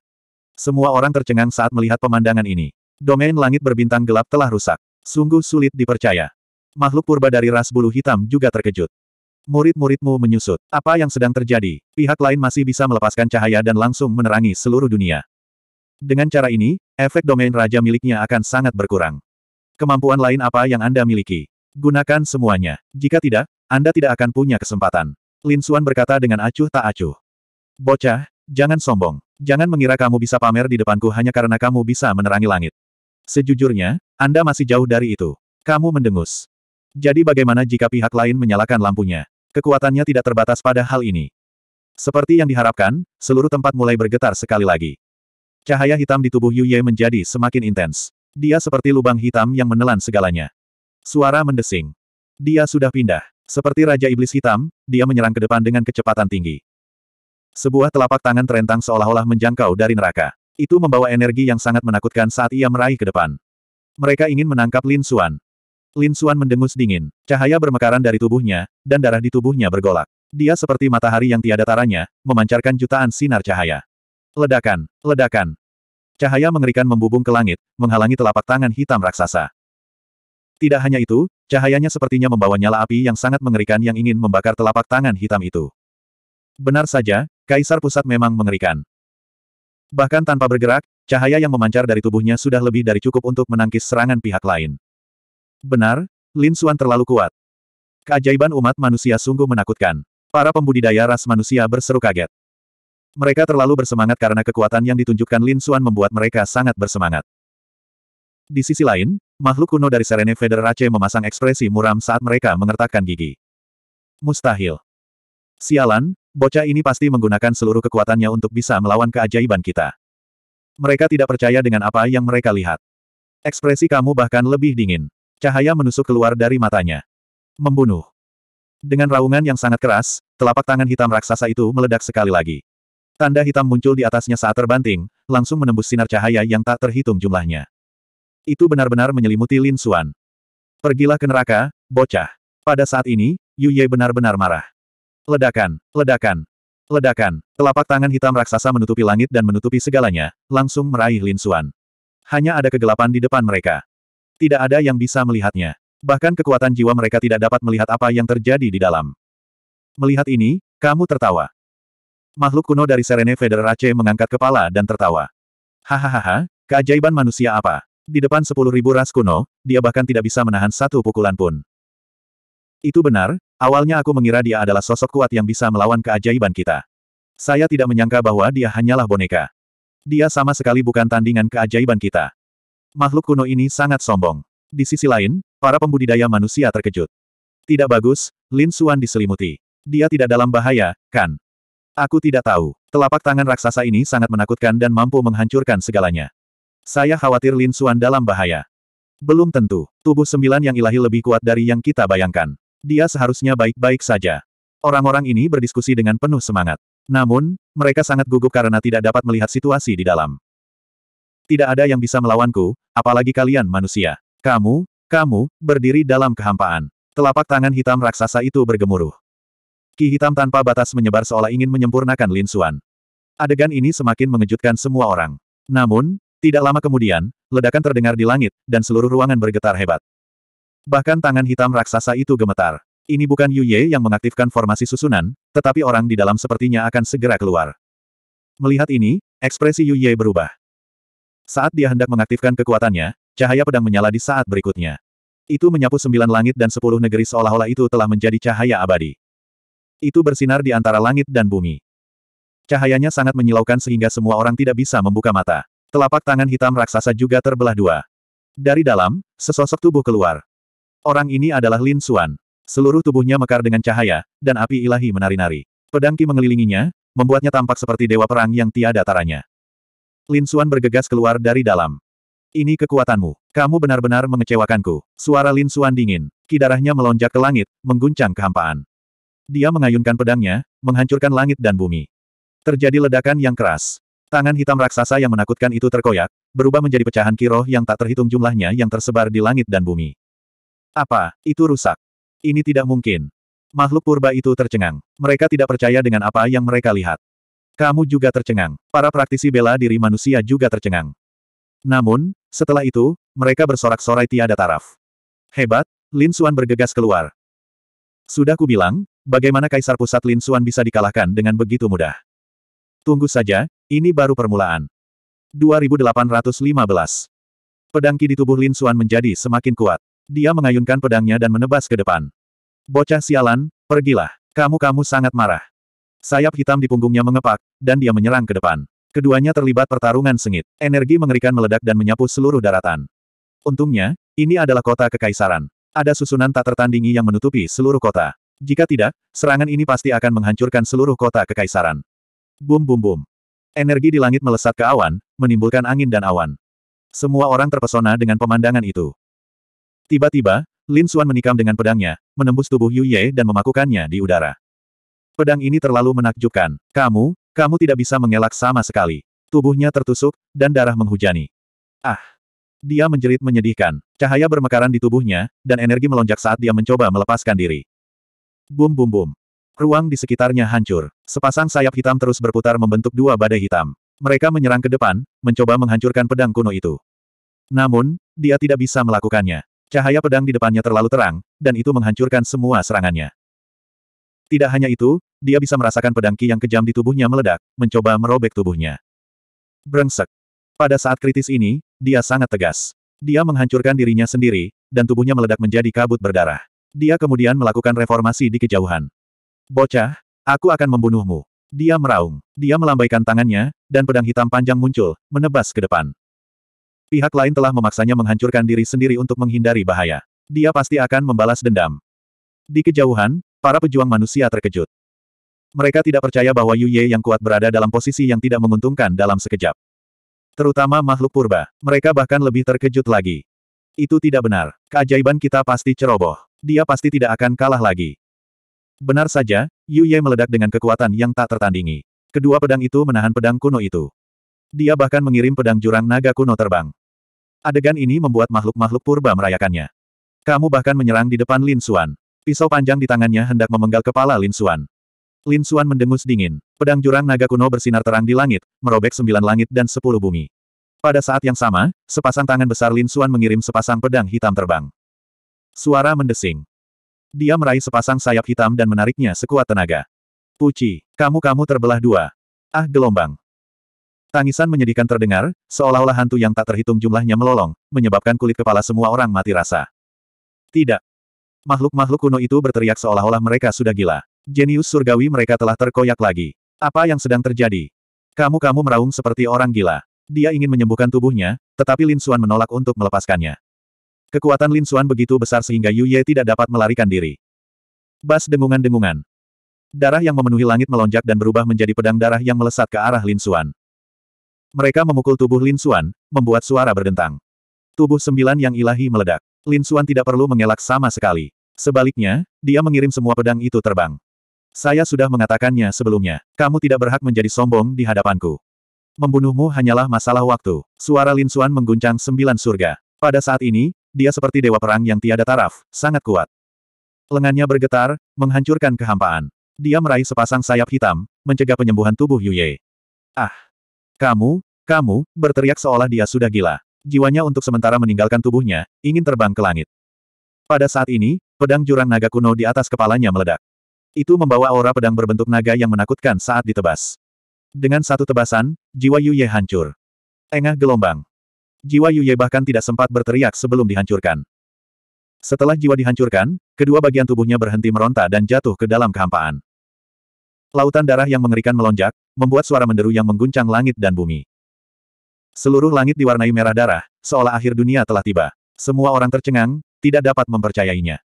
A: Semua orang tercengang saat melihat pemandangan ini. Domain langit berbintang gelap telah rusak. Sungguh sulit dipercaya. Makhluk purba dari ras bulu hitam juga terkejut. Murid-muridmu menyusut. Apa yang sedang terjadi? Pihak lain masih bisa melepaskan cahaya dan langsung menerangi seluruh dunia. Dengan cara ini, efek domain raja miliknya akan sangat berkurang. Kemampuan lain apa yang Anda miliki? Gunakan semuanya. Jika tidak, Anda tidak akan punya kesempatan. Lin Suan berkata dengan acuh tak acuh. Bocah, jangan sombong. Jangan mengira kamu bisa pamer di depanku hanya karena kamu bisa menerangi langit. Sejujurnya, Anda masih jauh dari itu. Kamu mendengus. Jadi bagaimana jika pihak lain menyalakan lampunya? Kekuatannya tidak terbatas pada hal ini. Seperti yang diharapkan, seluruh tempat mulai bergetar sekali lagi. Cahaya hitam di tubuh Yuye menjadi semakin intens. Dia seperti lubang hitam yang menelan segalanya. Suara mendesing. Dia sudah pindah. Seperti Raja Iblis Hitam, dia menyerang ke depan dengan kecepatan tinggi. Sebuah telapak tangan terentang seolah-olah menjangkau dari neraka. Itu membawa energi yang sangat menakutkan saat ia meraih ke depan. Mereka ingin menangkap Lin Xuan. Lin Xuan mendengus dingin, cahaya bermekaran dari tubuhnya, dan darah di tubuhnya bergolak. Dia seperti matahari yang tiada taranya, memancarkan jutaan sinar cahaya. Ledakan, ledakan, Cahaya mengerikan membubung ke langit, menghalangi telapak tangan hitam raksasa. Tidak hanya itu, cahayanya sepertinya membawa nyala api yang sangat mengerikan yang ingin membakar telapak tangan hitam itu. Benar saja, Kaisar Pusat memang mengerikan. Bahkan tanpa bergerak, cahaya yang memancar dari tubuhnya sudah lebih dari cukup untuk menangkis serangan pihak lain. Benar, Lin Xuan terlalu kuat. Keajaiban umat manusia sungguh menakutkan. Para pembudidaya ras manusia berseru kaget. Mereka terlalu bersemangat karena kekuatan yang ditunjukkan Lin Xuan membuat mereka sangat bersemangat. Di sisi lain, makhluk kuno dari Serene Federace memasang ekspresi muram saat mereka mengertakkan gigi. Mustahil. Sialan, bocah ini pasti menggunakan seluruh kekuatannya untuk bisa melawan keajaiban kita. Mereka tidak percaya dengan apa yang mereka lihat. Ekspresi kamu bahkan lebih dingin. Cahaya menusuk keluar dari matanya. Membunuh. Dengan raungan yang sangat keras, telapak tangan hitam raksasa itu meledak sekali lagi. Tanda hitam muncul di atasnya saat terbanting, langsung menembus sinar cahaya yang tak terhitung jumlahnya. Itu benar-benar menyelimuti Lin Xuan. Pergilah ke neraka, bocah. Pada saat ini, Yu Ye benar-benar marah. Ledakan, ledakan, ledakan. Telapak tangan hitam raksasa menutupi langit dan menutupi segalanya, langsung meraih Lin Xuan. Hanya ada kegelapan di depan mereka. Tidak ada yang bisa melihatnya. Bahkan kekuatan jiwa mereka tidak dapat melihat apa yang terjadi di dalam. Melihat ini, kamu tertawa. Makhluk kuno dari Serene Federace mengangkat kepala dan tertawa. Hahaha, keajaiban manusia apa? Di depan sepuluh ribu ras kuno, dia bahkan tidak bisa menahan satu pukulan pun. Itu benar, awalnya aku mengira dia adalah sosok kuat yang bisa melawan keajaiban kita. Saya tidak menyangka bahwa dia hanyalah boneka. Dia sama sekali bukan tandingan keajaiban kita. Makhluk kuno ini sangat sombong. Di sisi lain, para pembudidaya manusia terkejut. Tidak bagus, Lin Suan diselimuti. Dia tidak dalam bahaya, kan? Aku tidak tahu. Telapak tangan raksasa ini sangat menakutkan dan mampu menghancurkan segalanya. Saya khawatir Lin Xuan dalam bahaya. Belum tentu. Tubuh sembilan yang ilahi lebih kuat dari yang kita bayangkan. Dia seharusnya baik-baik saja. Orang-orang ini berdiskusi dengan penuh semangat. Namun, mereka sangat gugup karena tidak dapat melihat situasi di dalam. Tidak ada yang bisa melawanku, apalagi kalian manusia. Kamu, kamu, berdiri dalam kehampaan. Telapak tangan hitam raksasa itu bergemuruh. Ki hitam tanpa batas menyebar seolah ingin menyempurnakan Lin Xuan. Adegan ini semakin mengejutkan semua orang. Namun, tidak lama kemudian, ledakan terdengar di langit, dan seluruh ruangan bergetar hebat. Bahkan tangan hitam raksasa itu gemetar. Ini bukan Yu Ye yang mengaktifkan formasi susunan, tetapi orang di dalam sepertinya akan segera keluar. Melihat ini, ekspresi Yu Ye berubah. Saat dia hendak mengaktifkan kekuatannya, cahaya pedang menyala di saat berikutnya. Itu menyapu sembilan langit dan sepuluh negeri seolah-olah itu telah menjadi cahaya abadi. Itu bersinar di antara langit dan bumi. Cahayanya sangat menyilaukan sehingga semua orang tidak bisa membuka mata. Telapak tangan hitam raksasa juga terbelah dua. Dari dalam, sesosok tubuh keluar. Orang ini adalah Lin Xuan. Seluruh tubuhnya mekar dengan cahaya, dan api ilahi menari-nari. Pedangki mengelilinginya, membuatnya tampak seperti dewa perang yang tiada taranya. Lin Xuan bergegas keluar dari dalam. Ini kekuatanmu. Kamu benar-benar mengecewakanku. Suara Lin Xuan dingin. Kidarahnya melonjak ke langit, mengguncang kehampaan. Dia mengayunkan pedangnya, menghancurkan langit dan bumi. Terjadi ledakan yang keras. Tangan hitam raksasa yang menakutkan itu terkoyak, berubah menjadi pecahan kiroh yang tak terhitung jumlahnya yang tersebar di langit dan bumi. Apa, itu rusak? Ini tidak mungkin. Makhluk purba itu tercengang. Mereka tidak percaya dengan apa yang mereka lihat. Kamu juga tercengang. Para praktisi bela diri manusia juga tercengang. Namun, setelah itu, mereka bersorak-sorai tiada taraf. Hebat, Lin Suan bergegas keluar. Sudah kubilang, Bagaimana Kaisar Pusat Lin Xuan bisa dikalahkan dengan begitu mudah? Tunggu saja, ini baru permulaan. 2815 Pedang di tubuh Lin Xuan menjadi semakin kuat. Dia mengayunkan pedangnya dan menebas ke depan. Bocah sialan, pergilah. Kamu-kamu sangat marah. Sayap hitam di punggungnya mengepak, dan dia menyerang ke depan. Keduanya terlibat pertarungan sengit. Energi mengerikan meledak dan menyapu seluruh daratan. Untungnya, ini adalah kota kekaisaran. Ada susunan tak tertandingi yang menutupi seluruh kota. Jika tidak, serangan ini pasti akan menghancurkan seluruh kota kekaisaran. Bum bum bum. Energi di langit melesat ke awan, menimbulkan angin dan awan. Semua orang terpesona dengan pemandangan itu. Tiba-tiba, Lin Xuan menikam dengan pedangnya, menembus tubuh Yu Ye dan memakukannya di udara. Pedang ini terlalu menakjubkan. Kamu, kamu tidak bisa mengelak sama sekali. Tubuhnya tertusuk, dan darah menghujani. Ah! Dia menjerit menyedihkan. Cahaya bermekaran di tubuhnya, dan energi melonjak saat dia mencoba melepaskan diri. Bum bum bum. Ruang di sekitarnya hancur. Sepasang sayap hitam terus berputar membentuk dua badai hitam. Mereka menyerang ke depan, mencoba menghancurkan pedang kuno itu. Namun, dia tidak bisa melakukannya. Cahaya pedang di depannya terlalu terang, dan itu menghancurkan semua serangannya. Tidak hanya itu, dia bisa merasakan pedang ki yang kejam di tubuhnya meledak, mencoba merobek tubuhnya. Brengsek. Pada saat kritis ini, dia sangat tegas. Dia menghancurkan dirinya sendiri, dan tubuhnya meledak menjadi kabut berdarah. Dia kemudian melakukan reformasi di kejauhan. Bocah, aku akan membunuhmu. Dia meraung. Dia melambaikan tangannya, dan pedang hitam panjang muncul, menebas ke depan. Pihak lain telah memaksanya menghancurkan diri sendiri untuk menghindari bahaya. Dia pasti akan membalas dendam. Di kejauhan, para pejuang manusia terkejut. Mereka tidak percaya bahwa Yu yang kuat berada dalam posisi yang tidak menguntungkan dalam sekejap. Terutama makhluk purba. Mereka bahkan lebih terkejut lagi. Itu tidak benar. Keajaiban kita pasti ceroboh. Dia pasti tidak akan kalah lagi. Benar saja, Yu Ye meledak dengan kekuatan yang tak tertandingi. Kedua pedang itu menahan pedang kuno itu. Dia bahkan mengirim pedang jurang naga kuno terbang. Adegan ini membuat makhluk-makhluk purba merayakannya. Kamu bahkan menyerang di depan Lin Xuan. Pisau panjang di tangannya hendak memenggal kepala Lin Xuan. Lin Xuan mendengus dingin. Pedang jurang naga kuno bersinar terang di langit, merobek sembilan langit dan sepuluh bumi. Pada saat yang sama, sepasang tangan besar Lin Xuan mengirim sepasang pedang hitam terbang. Suara mendesing. Dia meraih sepasang sayap hitam dan menariknya sekuat tenaga. Puci, kamu-kamu terbelah dua. Ah gelombang. Tangisan menyedihkan terdengar, seolah-olah hantu yang tak terhitung jumlahnya melolong, menyebabkan kulit kepala semua orang mati rasa. Tidak. Makhluk-makhluk kuno itu berteriak seolah-olah mereka sudah gila. Jenius surgawi mereka telah terkoyak lagi. Apa yang sedang terjadi? Kamu-kamu meraung seperti orang gila. Dia ingin menyembuhkan tubuhnya, tetapi Lin Suan menolak untuk melepaskannya. Kekuatan Lin Xuan begitu besar sehingga Yu Ye tidak dapat melarikan diri. Bas dengungan-dengungan. Darah yang memenuhi langit melonjak dan berubah menjadi pedang darah yang melesat ke arah Lin Xuan. Mereka memukul tubuh Lin Xuan, membuat suara berdentang. Tubuh sembilan yang ilahi meledak. Lin Xuan tidak perlu mengelak sama sekali. Sebaliknya, dia mengirim semua pedang itu terbang. Saya sudah mengatakannya sebelumnya. Kamu tidak berhak menjadi sombong di hadapanku membunuhmu hanyalah masalah waktu. Suara Lin Xuan mengguncang sembilan surga. Pada saat ini, dia seperti dewa perang yang tiada taraf, sangat kuat. Lengannya bergetar, menghancurkan kehampaan. Dia meraih sepasang sayap hitam, mencegah penyembuhan tubuh Yuye. Ah! Kamu, kamu, berteriak seolah dia sudah gila. Jiwanya untuk sementara meninggalkan tubuhnya, ingin terbang ke langit. Pada saat ini, pedang jurang naga kuno di atas kepalanya meledak. Itu membawa aura pedang berbentuk naga yang menakutkan saat ditebas. Dengan satu tebasan, jiwa Yuye hancur. Engah gelombang. Jiwa Yuye bahkan tidak sempat berteriak sebelum dihancurkan. Setelah jiwa dihancurkan, kedua bagian tubuhnya berhenti meronta dan jatuh ke dalam kehampaan. Lautan darah yang mengerikan melonjak, membuat suara menderu yang mengguncang langit dan bumi. Seluruh langit diwarnai merah darah, seolah akhir dunia telah tiba. Semua orang tercengang, tidak dapat mempercayainya.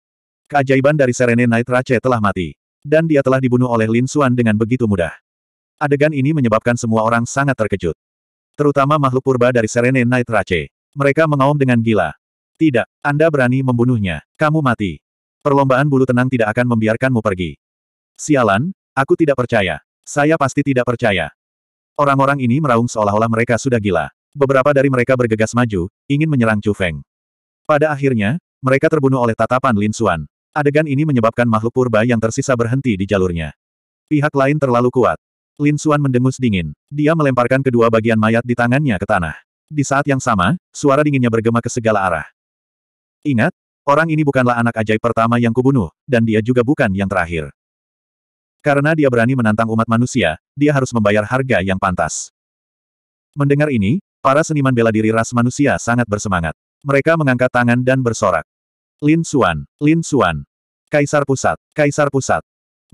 A: Keajaiban dari Serene Night Rache telah mati. Dan dia telah dibunuh oleh Lin Xuan dengan begitu mudah. Adegan ini menyebabkan semua orang sangat terkejut terutama makhluk purba dari Serene Night Rache. Mereka mengaum dengan gila. Tidak, Anda berani membunuhnya. Kamu mati. Perlombaan bulu tenang tidak akan membiarkanmu pergi. Sialan, aku tidak percaya. Saya pasti tidak percaya. Orang-orang ini meraung seolah-olah mereka sudah gila. Beberapa dari mereka bergegas maju, ingin menyerang Chu Feng. Pada akhirnya, mereka terbunuh oleh tatapan Lin Xuan. Adegan ini menyebabkan makhluk purba yang tersisa berhenti di jalurnya. Pihak lain terlalu kuat. Lin Xuan mendengus dingin. Dia melemparkan kedua bagian mayat di tangannya ke tanah. Di saat yang sama, suara dinginnya bergema ke segala arah. Ingat, orang ini bukanlah anak ajaib pertama yang kubunuh, dan dia juga bukan yang terakhir. Karena dia berani menantang umat manusia, dia harus membayar harga yang pantas. Mendengar ini, para seniman bela diri ras manusia sangat bersemangat. Mereka mengangkat tangan dan bersorak. Lin Xuan, Lin Xuan. Kaisar Pusat, Kaisar Pusat.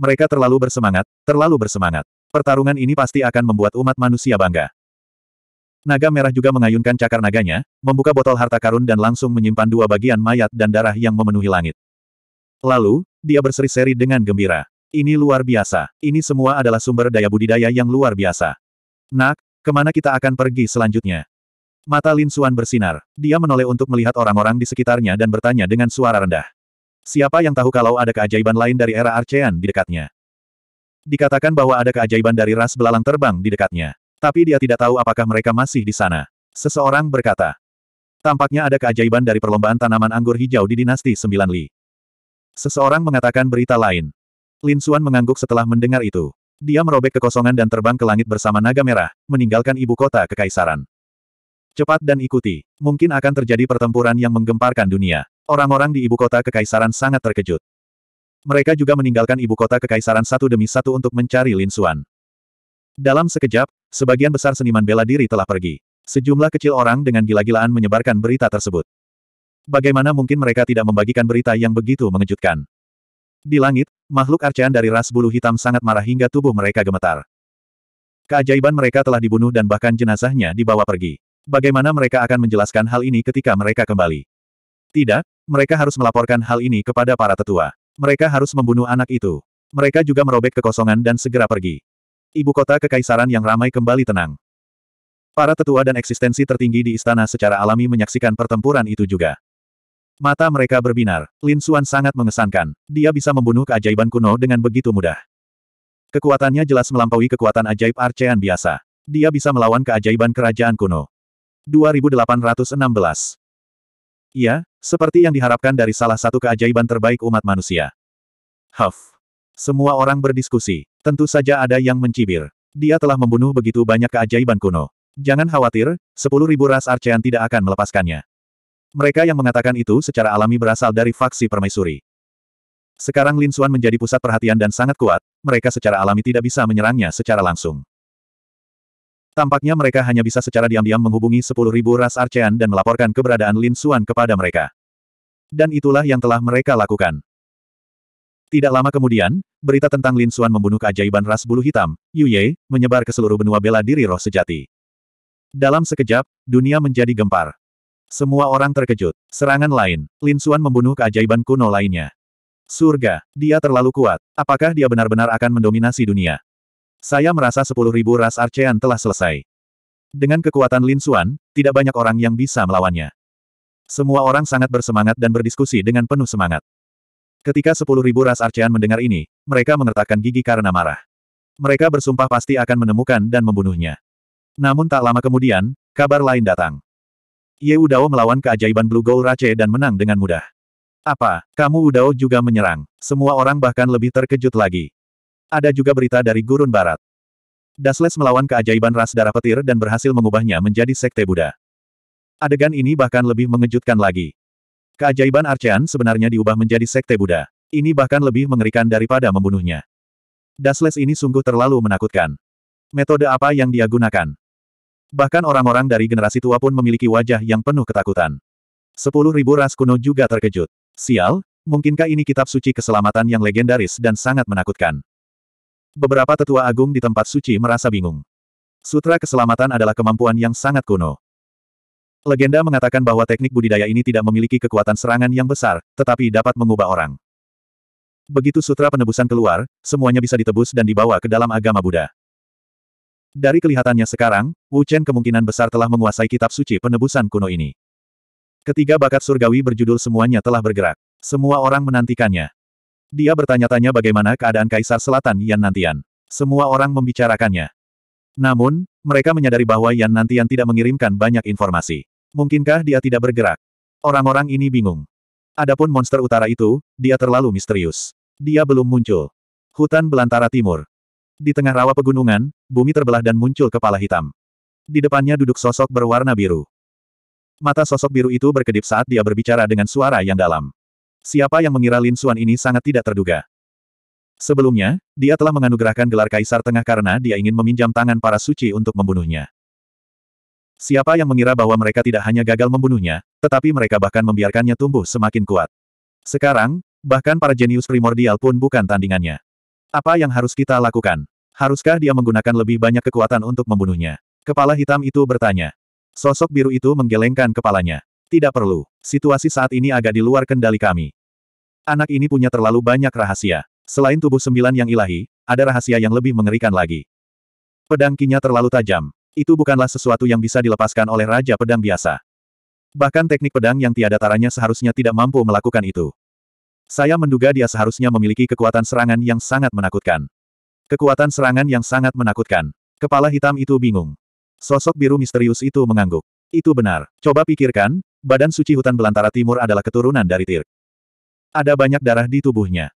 A: Mereka terlalu bersemangat, terlalu bersemangat. Pertarungan ini pasti akan membuat umat manusia bangga. Naga merah juga mengayunkan cakar naganya, membuka botol harta karun dan langsung menyimpan dua bagian mayat dan darah yang memenuhi langit. Lalu, dia berseri-seri dengan gembira. Ini luar biasa. Ini semua adalah sumber daya budidaya yang luar biasa. Nak, kemana kita akan pergi selanjutnya? Mata Lin Suan bersinar. Dia menoleh untuk melihat orang-orang di sekitarnya dan bertanya dengan suara rendah. Siapa yang tahu kalau ada keajaiban lain dari era Arcean di dekatnya? Dikatakan bahwa ada keajaiban dari ras belalang terbang di dekatnya. Tapi dia tidak tahu apakah mereka masih di sana. Seseorang berkata. Tampaknya ada keajaiban dari perlombaan tanaman anggur hijau di dinasti Sembilan Li. Seseorang mengatakan berita lain. Lin Xuan mengangguk setelah mendengar itu. Dia merobek kekosongan dan terbang ke langit bersama naga merah, meninggalkan ibu kota kekaisaran. Cepat dan ikuti. Mungkin akan terjadi pertempuran yang menggemparkan dunia. Orang-orang di ibu kota kekaisaran sangat terkejut mereka juga meninggalkan ibu kota kekaisaran satu demi satu untuk mencari Lin Xuan. Dalam sekejap, sebagian besar seniman bela diri telah pergi. Sejumlah kecil orang dengan gila-gilaan menyebarkan berita tersebut. Bagaimana mungkin mereka tidak membagikan berita yang begitu mengejutkan? Di langit, makhluk arcaan dari ras bulu hitam sangat marah hingga tubuh mereka gemetar. Keajaiban mereka telah dibunuh dan bahkan jenazahnya dibawa pergi. Bagaimana mereka akan menjelaskan hal ini ketika mereka kembali? Tidak, mereka harus melaporkan hal ini kepada para tetua. Mereka harus membunuh anak itu. Mereka juga merobek kekosongan dan segera pergi. Ibu kota kekaisaran yang ramai kembali tenang. Para tetua dan eksistensi tertinggi di istana secara alami menyaksikan pertempuran itu juga. Mata mereka berbinar. Lin Xuan sangat mengesankan. Dia bisa membunuh keajaiban kuno dengan begitu mudah. Kekuatannya jelas melampaui kekuatan ajaib Arcean biasa. Dia bisa melawan keajaiban kerajaan kuno. 2816 Iya, seperti yang diharapkan dari salah satu keajaiban terbaik umat manusia. Huff. Semua orang berdiskusi. Tentu saja ada yang mencibir. Dia telah membunuh begitu banyak keajaiban kuno. Jangan khawatir, sepuluh ribu ras Arcean tidak akan melepaskannya. Mereka yang mengatakan itu secara alami berasal dari faksi permaisuri. Sekarang Lin Xuan menjadi pusat perhatian dan sangat kuat, mereka secara alami tidak bisa menyerangnya secara langsung. Tampaknya mereka hanya bisa secara diam-diam menghubungi sepuluh ribu ras Archean dan melaporkan keberadaan Lin Suan kepada mereka. Dan itulah yang telah mereka lakukan. Tidak lama kemudian, berita tentang Lin Suan membunuh keajaiban ras bulu hitam, Yu Ye, menyebar ke seluruh benua bela diri roh sejati. Dalam sekejap, dunia menjadi gempar. Semua orang terkejut. Serangan lain, Lin Suan membunuh keajaiban kuno lainnya. Surga, dia terlalu kuat. Apakah dia benar-benar akan mendominasi dunia? Saya merasa 10.000 ras Archean telah selesai. Dengan kekuatan Lin Xuan, tidak banyak orang yang bisa melawannya. Semua orang sangat bersemangat dan berdiskusi dengan penuh semangat. Ketika 10.000 ras Archean mendengar ini, mereka mengertakkan gigi karena marah. Mereka bersumpah pasti akan menemukan dan membunuhnya. Namun tak lama kemudian, kabar lain datang. Ye Udao melawan keajaiban Blue Gold Rache dan menang dengan mudah. Apa, kamu Udao juga menyerang? Semua orang bahkan lebih terkejut lagi. Ada juga berita dari Gurun Barat. Dasles melawan keajaiban ras darah petir dan berhasil mengubahnya menjadi sekte Buddha. Adegan ini bahkan lebih mengejutkan lagi. Keajaiban Archean sebenarnya diubah menjadi sekte Buddha. Ini bahkan lebih mengerikan daripada membunuhnya. Dasles ini sungguh terlalu menakutkan. Metode apa yang dia gunakan? Bahkan orang-orang dari generasi tua pun memiliki wajah yang penuh ketakutan. Sepuluh ribu ras kuno juga terkejut. Sial, mungkinkah ini kitab suci keselamatan yang legendaris dan sangat menakutkan? Beberapa tetua agung di tempat suci merasa bingung. Sutra keselamatan adalah kemampuan yang sangat kuno. Legenda mengatakan bahwa teknik budidaya ini tidak memiliki kekuatan serangan yang besar, tetapi dapat mengubah orang. Begitu sutra penebusan keluar, semuanya bisa ditebus dan dibawa ke dalam agama Buddha. Dari kelihatannya sekarang, Wu Chen kemungkinan besar telah menguasai kitab suci penebusan kuno ini. Ketiga bakat surgawi berjudul semuanya telah bergerak. Semua orang menantikannya. Dia bertanya-tanya bagaimana keadaan Kaisar Selatan Yan Nantian. Semua orang membicarakannya. Namun, mereka menyadari bahwa Yan Nantian tidak mengirimkan banyak informasi. Mungkinkah dia tidak bergerak? Orang-orang ini bingung. Adapun monster utara itu, dia terlalu misterius. Dia belum muncul. Hutan belantara timur. Di tengah rawa pegunungan, bumi terbelah dan muncul kepala hitam. Di depannya duduk sosok berwarna biru. Mata sosok biru itu berkedip saat dia berbicara dengan suara yang dalam. Siapa yang mengira Lin Xuan ini sangat tidak terduga? Sebelumnya, dia telah menganugerahkan gelar Kaisar Tengah karena dia ingin meminjam tangan para suci untuk membunuhnya. Siapa yang mengira bahwa mereka tidak hanya gagal membunuhnya, tetapi mereka bahkan membiarkannya tumbuh semakin kuat. Sekarang, bahkan para jenius primordial pun bukan tandingannya. Apa yang harus kita lakukan? Haruskah dia menggunakan lebih banyak kekuatan untuk membunuhnya? Kepala hitam itu bertanya. Sosok biru itu menggelengkan kepalanya. Tidak perlu. Situasi saat ini agak di luar kendali kami. Anak ini punya terlalu banyak rahasia. Selain tubuh sembilan yang ilahi, ada rahasia yang lebih mengerikan lagi. Pedang kinya terlalu tajam. Itu bukanlah sesuatu yang bisa dilepaskan oleh Raja Pedang biasa. Bahkan teknik pedang yang tiada taranya seharusnya tidak mampu melakukan itu. Saya menduga dia seharusnya memiliki kekuatan serangan yang sangat menakutkan. Kekuatan serangan yang sangat menakutkan. Kepala hitam itu bingung. Sosok biru misterius itu mengangguk. Itu benar. Coba pikirkan, Badan suci hutan belantara timur adalah keturunan dari Tir. Ada banyak darah di tubuhnya.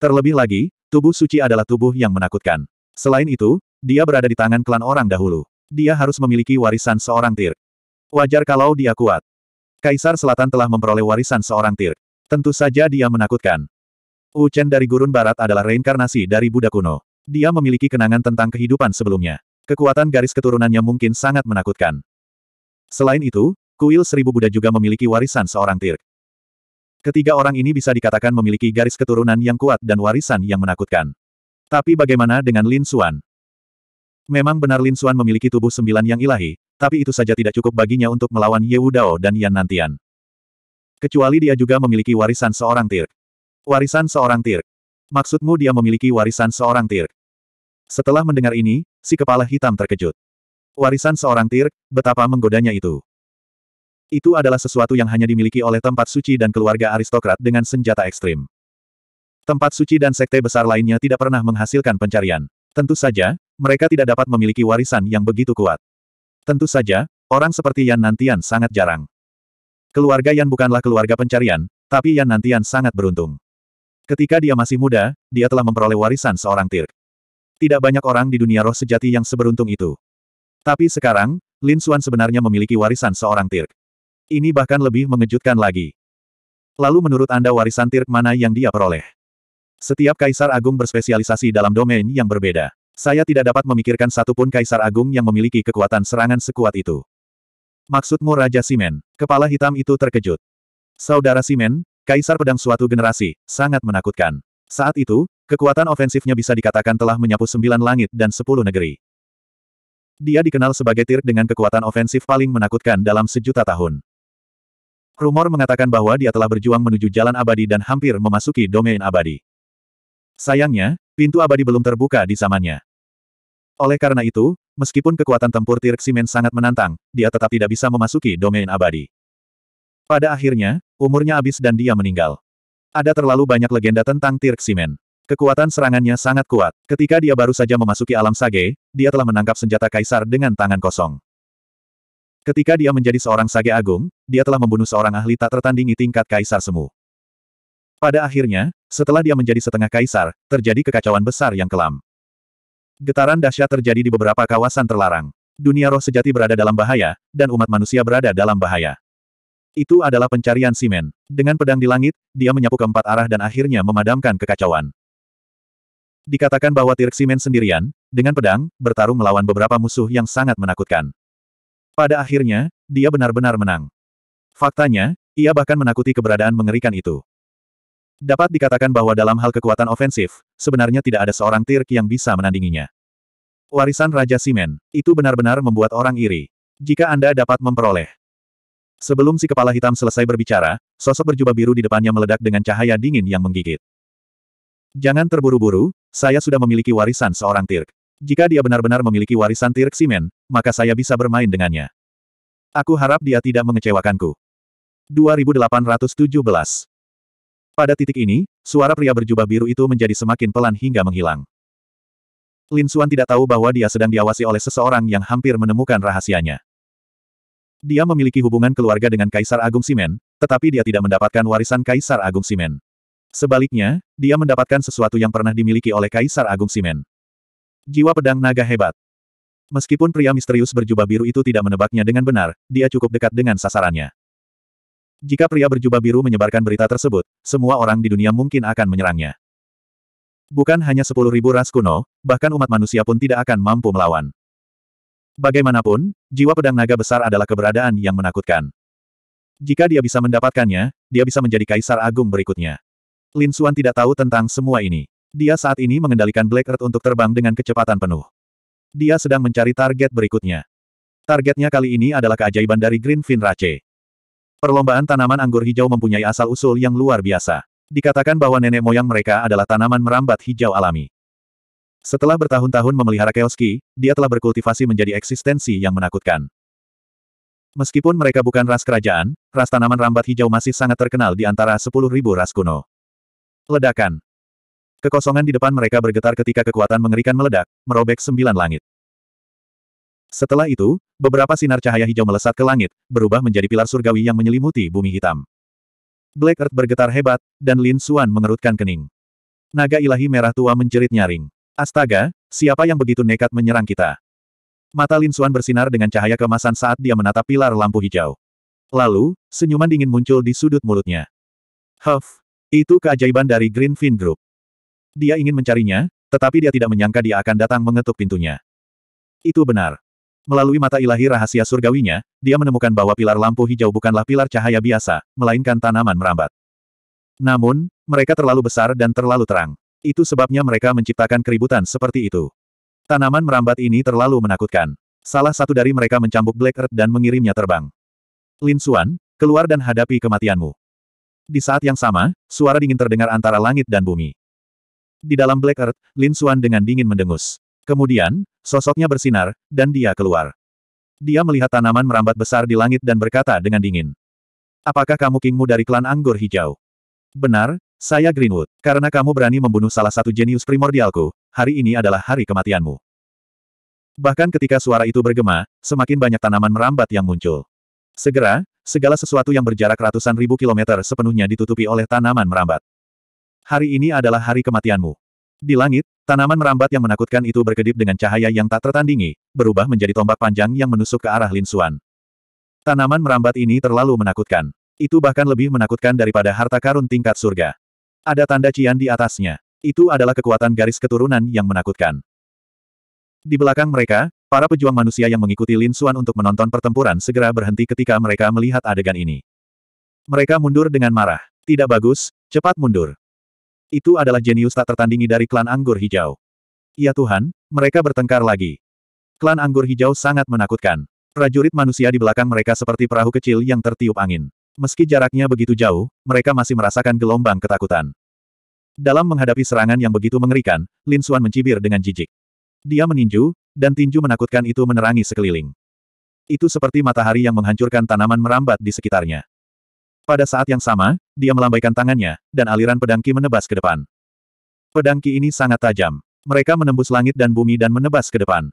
A: Terlebih lagi, tubuh suci adalah tubuh yang menakutkan. Selain itu, dia berada di tangan klan orang dahulu. Dia harus memiliki warisan seorang Tir. Wajar kalau dia kuat. Kaisar Selatan telah memperoleh warisan seorang Tir. Tentu saja dia menakutkan. Uchen dari Gurun Barat adalah reinkarnasi dari Buddha kuno. Dia memiliki kenangan tentang kehidupan sebelumnya. Kekuatan garis keturunannya mungkin sangat menakutkan. Selain itu, Kuil Seribu Buddha juga memiliki warisan seorang tir. Ketiga orang ini bisa dikatakan memiliki garis keturunan yang kuat dan warisan yang menakutkan. Tapi bagaimana dengan Lin Xuan? Memang benar Lin Xuan memiliki tubuh sembilan yang ilahi, tapi itu saja tidak cukup baginya untuk melawan Ye Wudao dan Yan Nantian. Kecuali dia juga memiliki warisan seorang tir. Warisan seorang tir. Maksudmu dia memiliki warisan seorang tir? Setelah mendengar ini, si kepala hitam terkejut. Warisan seorang tir. betapa menggodanya itu. Itu adalah sesuatu yang hanya dimiliki oleh tempat suci dan keluarga aristokrat dengan senjata ekstrim. Tempat suci dan sekte besar lainnya tidak pernah menghasilkan pencarian. Tentu saja, mereka tidak dapat memiliki warisan yang begitu kuat. Tentu saja, orang seperti Yan Nantian sangat jarang. Keluarga Yan bukanlah keluarga pencarian, tapi Yan Nantian sangat beruntung. Ketika dia masih muda, dia telah memperoleh warisan seorang tir. Tidak banyak orang di dunia roh sejati yang seberuntung itu. Tapi sekarang, Lin Xuan sebenarnya memiliki warisan seorang tirk. Ini bahkan lebih mengejutkan lagi. Lalu menurut Anda warisan Tirk mana yang dia peroleh? Setiap kaisar agung berspesialisasi dalam domain yang berbeda. Saya tidak dapat memikirkan satupun kaisar agung yang memiliki kekuatan serangan sekuat itu. Maksudmu Raja Simen? Kepala hitam itu terkejut. Saudara Simen, kaisar pedang suatu generasi, sangat menakutkan. Saat itu, kekuatan ofensifnya bisa dikatakan telah menyapu sembilan langit dan sepuluh negeri. Dia dikenal sebagai Tirk dengan kekuatan ofensif paling menakutkan dalam sejuta tahun. Rumor mengatakan bahwa dia telah berjuang menuju jalan abadi dan hampir memasuki domain abadi. Sayangnya, pintu abadi belum terbuka di zamannya. Oleh karena itu, meskipun kekuatan tempur Tirksimen sangat menantang, dia tetap tidak bisa memasuki domain abadi. Pada akhirnya, umurnya habis dan dia meninggal. Ada terlalu banyak legenda tentang Tirksimen. Kekuatan serangannya sangat kuat. Ketika dia baru saja memasuki alam sage, dia telah menangkap senjata kaisar dengan tangan kosong. Ketika dia menjadi seorang sage agung, dia telah membunuh seorang ahli tak tertandingi tingkat kaisar semu. Pada akhirnya, setelah dia menjadi setengah kaisar, terjadi kekacauan besar yang kelam. Getaran dahsyat terjadi di beberapa kawasan terlarang. Dunia roh sejati berada dalam bahaya, dan umat manusia berada dalam bahaya. Itu adalah pencarian Simen. Dengan pedang di langit, dia menyapu keempat arah dan akhirnya memadamkan kekacauan. Dikatakan bahwa Tirk Simen sendirian, dengan pedang, bertarung melawan beberapa musuh yang sangat menakutkan. Pada akhirnya, dia benar-benar menang. Faktanya, ia bahkan menakuti keberadaan mengerikan itu. Dapat dikatakan bahwa dalam hal kekuatan ofensif, sebenarnya tidak ada seorang Tirk yang bisa menandinginya. Warisan Raja Simen, itu benar-benar membuat orang iri. Jika Anda dapat memperoleh. Sebelum si kepala hitam selesai berbicara, sosok berjubah biru di depannya meledak dengan cahaya dingin yang menggigit. Jangan terburu-buru, saya sudah memiliki warisan seorang Tirk. Jika dia benar-benar memiliki warisan Tirksimen, maka saya bisa bermain dengannya. Aku harap dia tidak mengecewakanku. 2817 Pada titik ini, suara pria berjubah biru itu menjadi semakin pelan hingga menghilang. Lin Xuan tidak tahu bahwa dia sedang diawasi oleh seseorang yang hampir menemukan rahasianya. Dia memiliki hubungan keluarga dengan Kaisar Agung Simen, tetapi dia tidak mendapatkan warisan Kaisar Agung Simen. Sebaliknya, dia mendapatkan sesuatu yang pernah dimiliki oleh Kaisar Agung Simen. Jiwa pedang naga hebat. Meskipun pria misterius berjubah biru itu tidak menebaknya dengan benar, dia cukup dekat dengan sasarannya. Jika pria berjubah biru menyebarkan berita tersebut, semua orang di dunia mungkin akan menyerangnya. Bukan hanya sepuluh ribu ras kuno, bahkan umat manusia pun tidak akan mampu melawan. Bagaimanapun, jiwa pedang naga besar adalah keberadaan yang menakutkan. Jika dia bisa mendapatkannya, dia bisa menjadi kaisar agung berikutnya. Lin Xuan tidak tahu tentang semua ini. Dia saat ini mengendalikan Black Earth untuk terbang dengan kecepatan penuh. Dia sedang mencari target berikutnya. Targetnya kali ini adalah keajaiban dari Green Fin Rache. Perlombaan tanaman anggur hijau mempunyai asal-usul yang luar biasa. Dikatakan bahwa nenek moyang mereka adalah tanaman merambat hijau alami. Setelah bertahun-tahun memelihara Keoski, dia telah berkultivasi menjadi eksistensi yang menakutkan. Meskipun mereka bukan ras kerajaan, ras tanaman rambat hijau masih sangat terkenal di antara 10.000 ras kuno. Ledakan Kekosongan di depan mereka bergetar ketika kekuatan mengerikan meledak, merobek sembilan langit. Setelah itu, beberapa sinar cahaya hijau melesat ke langit, berubah menjadi pilar surgawi yang menyelimuti bumi hitam. Black Earth bergetar hebat, dan Lin Xuan mengerutkan kening. Naga ilahi merah tua menjerit nyaring. Astaga, siapa yang begitu nekat menyerang kita? Mata Lin Xuan bersinar dengan cahaya kemasan saat dia menatap pilar lampu hijau. Lalu, senyuman dingin muncul di sudut mulutnya. Huff, itu keajaiban dari Greenfin Group. Dia ingin mencarinya, tetapi dia tidak menyangka dia akan datang mengetuk pintunya. Itu benar. Melalui mata ilahi rahasia surgawinya, dia menemukan bahwa pilar lampu hijau bukanlah pilar cahaya biasa, melainkan tanaman merambat. Namun, mereka terlalu besar dan terlalu terang. Itu sebabnya mereka menciptakan keributan seperti itu. Tanaman merambat ini terlalu menakutkan. Salah satu dari mereka mencambuk Black Earth dan mengirimnya terbang. Lin Xuan, keluar dan hadapi kematianmu. Di saat yang sama, suara dingin terdengar antara langit dan bumi. Di dalam Black Earth, Lin Xuan dengan dingin mendengus. Kemudian, sosoknya bersinar, dan dia keluar. Dia melihat tanaman merambat besar di langit dan berkata dengan dingin. Apakah kamu kingmu dari klan anggur hijau? Benar, saya Greenwood. Karena kamu berani membunuh salah satu jenius primordialku, hari ini adalah hari kematianmu. Bahkan ketika suara itu bergema, semakin banyak tanaman merambat yang muncul. Segera, segala sesuatu yang berjarak ratusan ribu kilometer sepenuhnya ditutupi oleh tanaman merambat. Hari ini adalah hari kematianmu. Di langit, tanaman merambat yang menakutkan itu berkedip dengan cahaya yang tak tertandingi, berubah menjadi tombak panjang yang menusuk ke arah Lin Xuan. Tanaman merambat ini terlalu menakutkan. Itu bahkan lebih menakutkan daripada harta karun tingkat surga. Ada tanda cian di atasnya. Itu adalah kekuatan garis keturunan yang menakutkan. Di belakang mereka, para pejuang manusia yang mengikuti Lin Xuan untuk menonton pertempuran segera berhenti ketika mereka melihat adegan ini. Mereka mundur dengan marah. Tidak bagus, cepat mundur. Itu adalah jenius tak tertandingi dari klan Anggur Hijau. Ya Tuhan, mereka bertengkar lagi. Klan Anggur Hijau sangat menakutkan. Prajurit manusia di belakang mereka seperti perahu kecil yang tertiup angin. Meski jaraknya begitu jauh, mereka masih merasakan gelombang ketakutan. Dalam menghadapi serangan yang begitu mengerikan, Lin Xuan mencibir dengan jijik. Dia meninju, dan tinju menakutkan itu menerangi sekeliling. Itu seperti matahari yang menghancurkan tanaman merambat di sekitarnya. Pada saat yang sama, dia melambaikan tangannya, dan aliran pedangki menebas ke depan. Pedangki ini sangat tajam. Mereka menembus langit dan bumi dan menebas ke depan.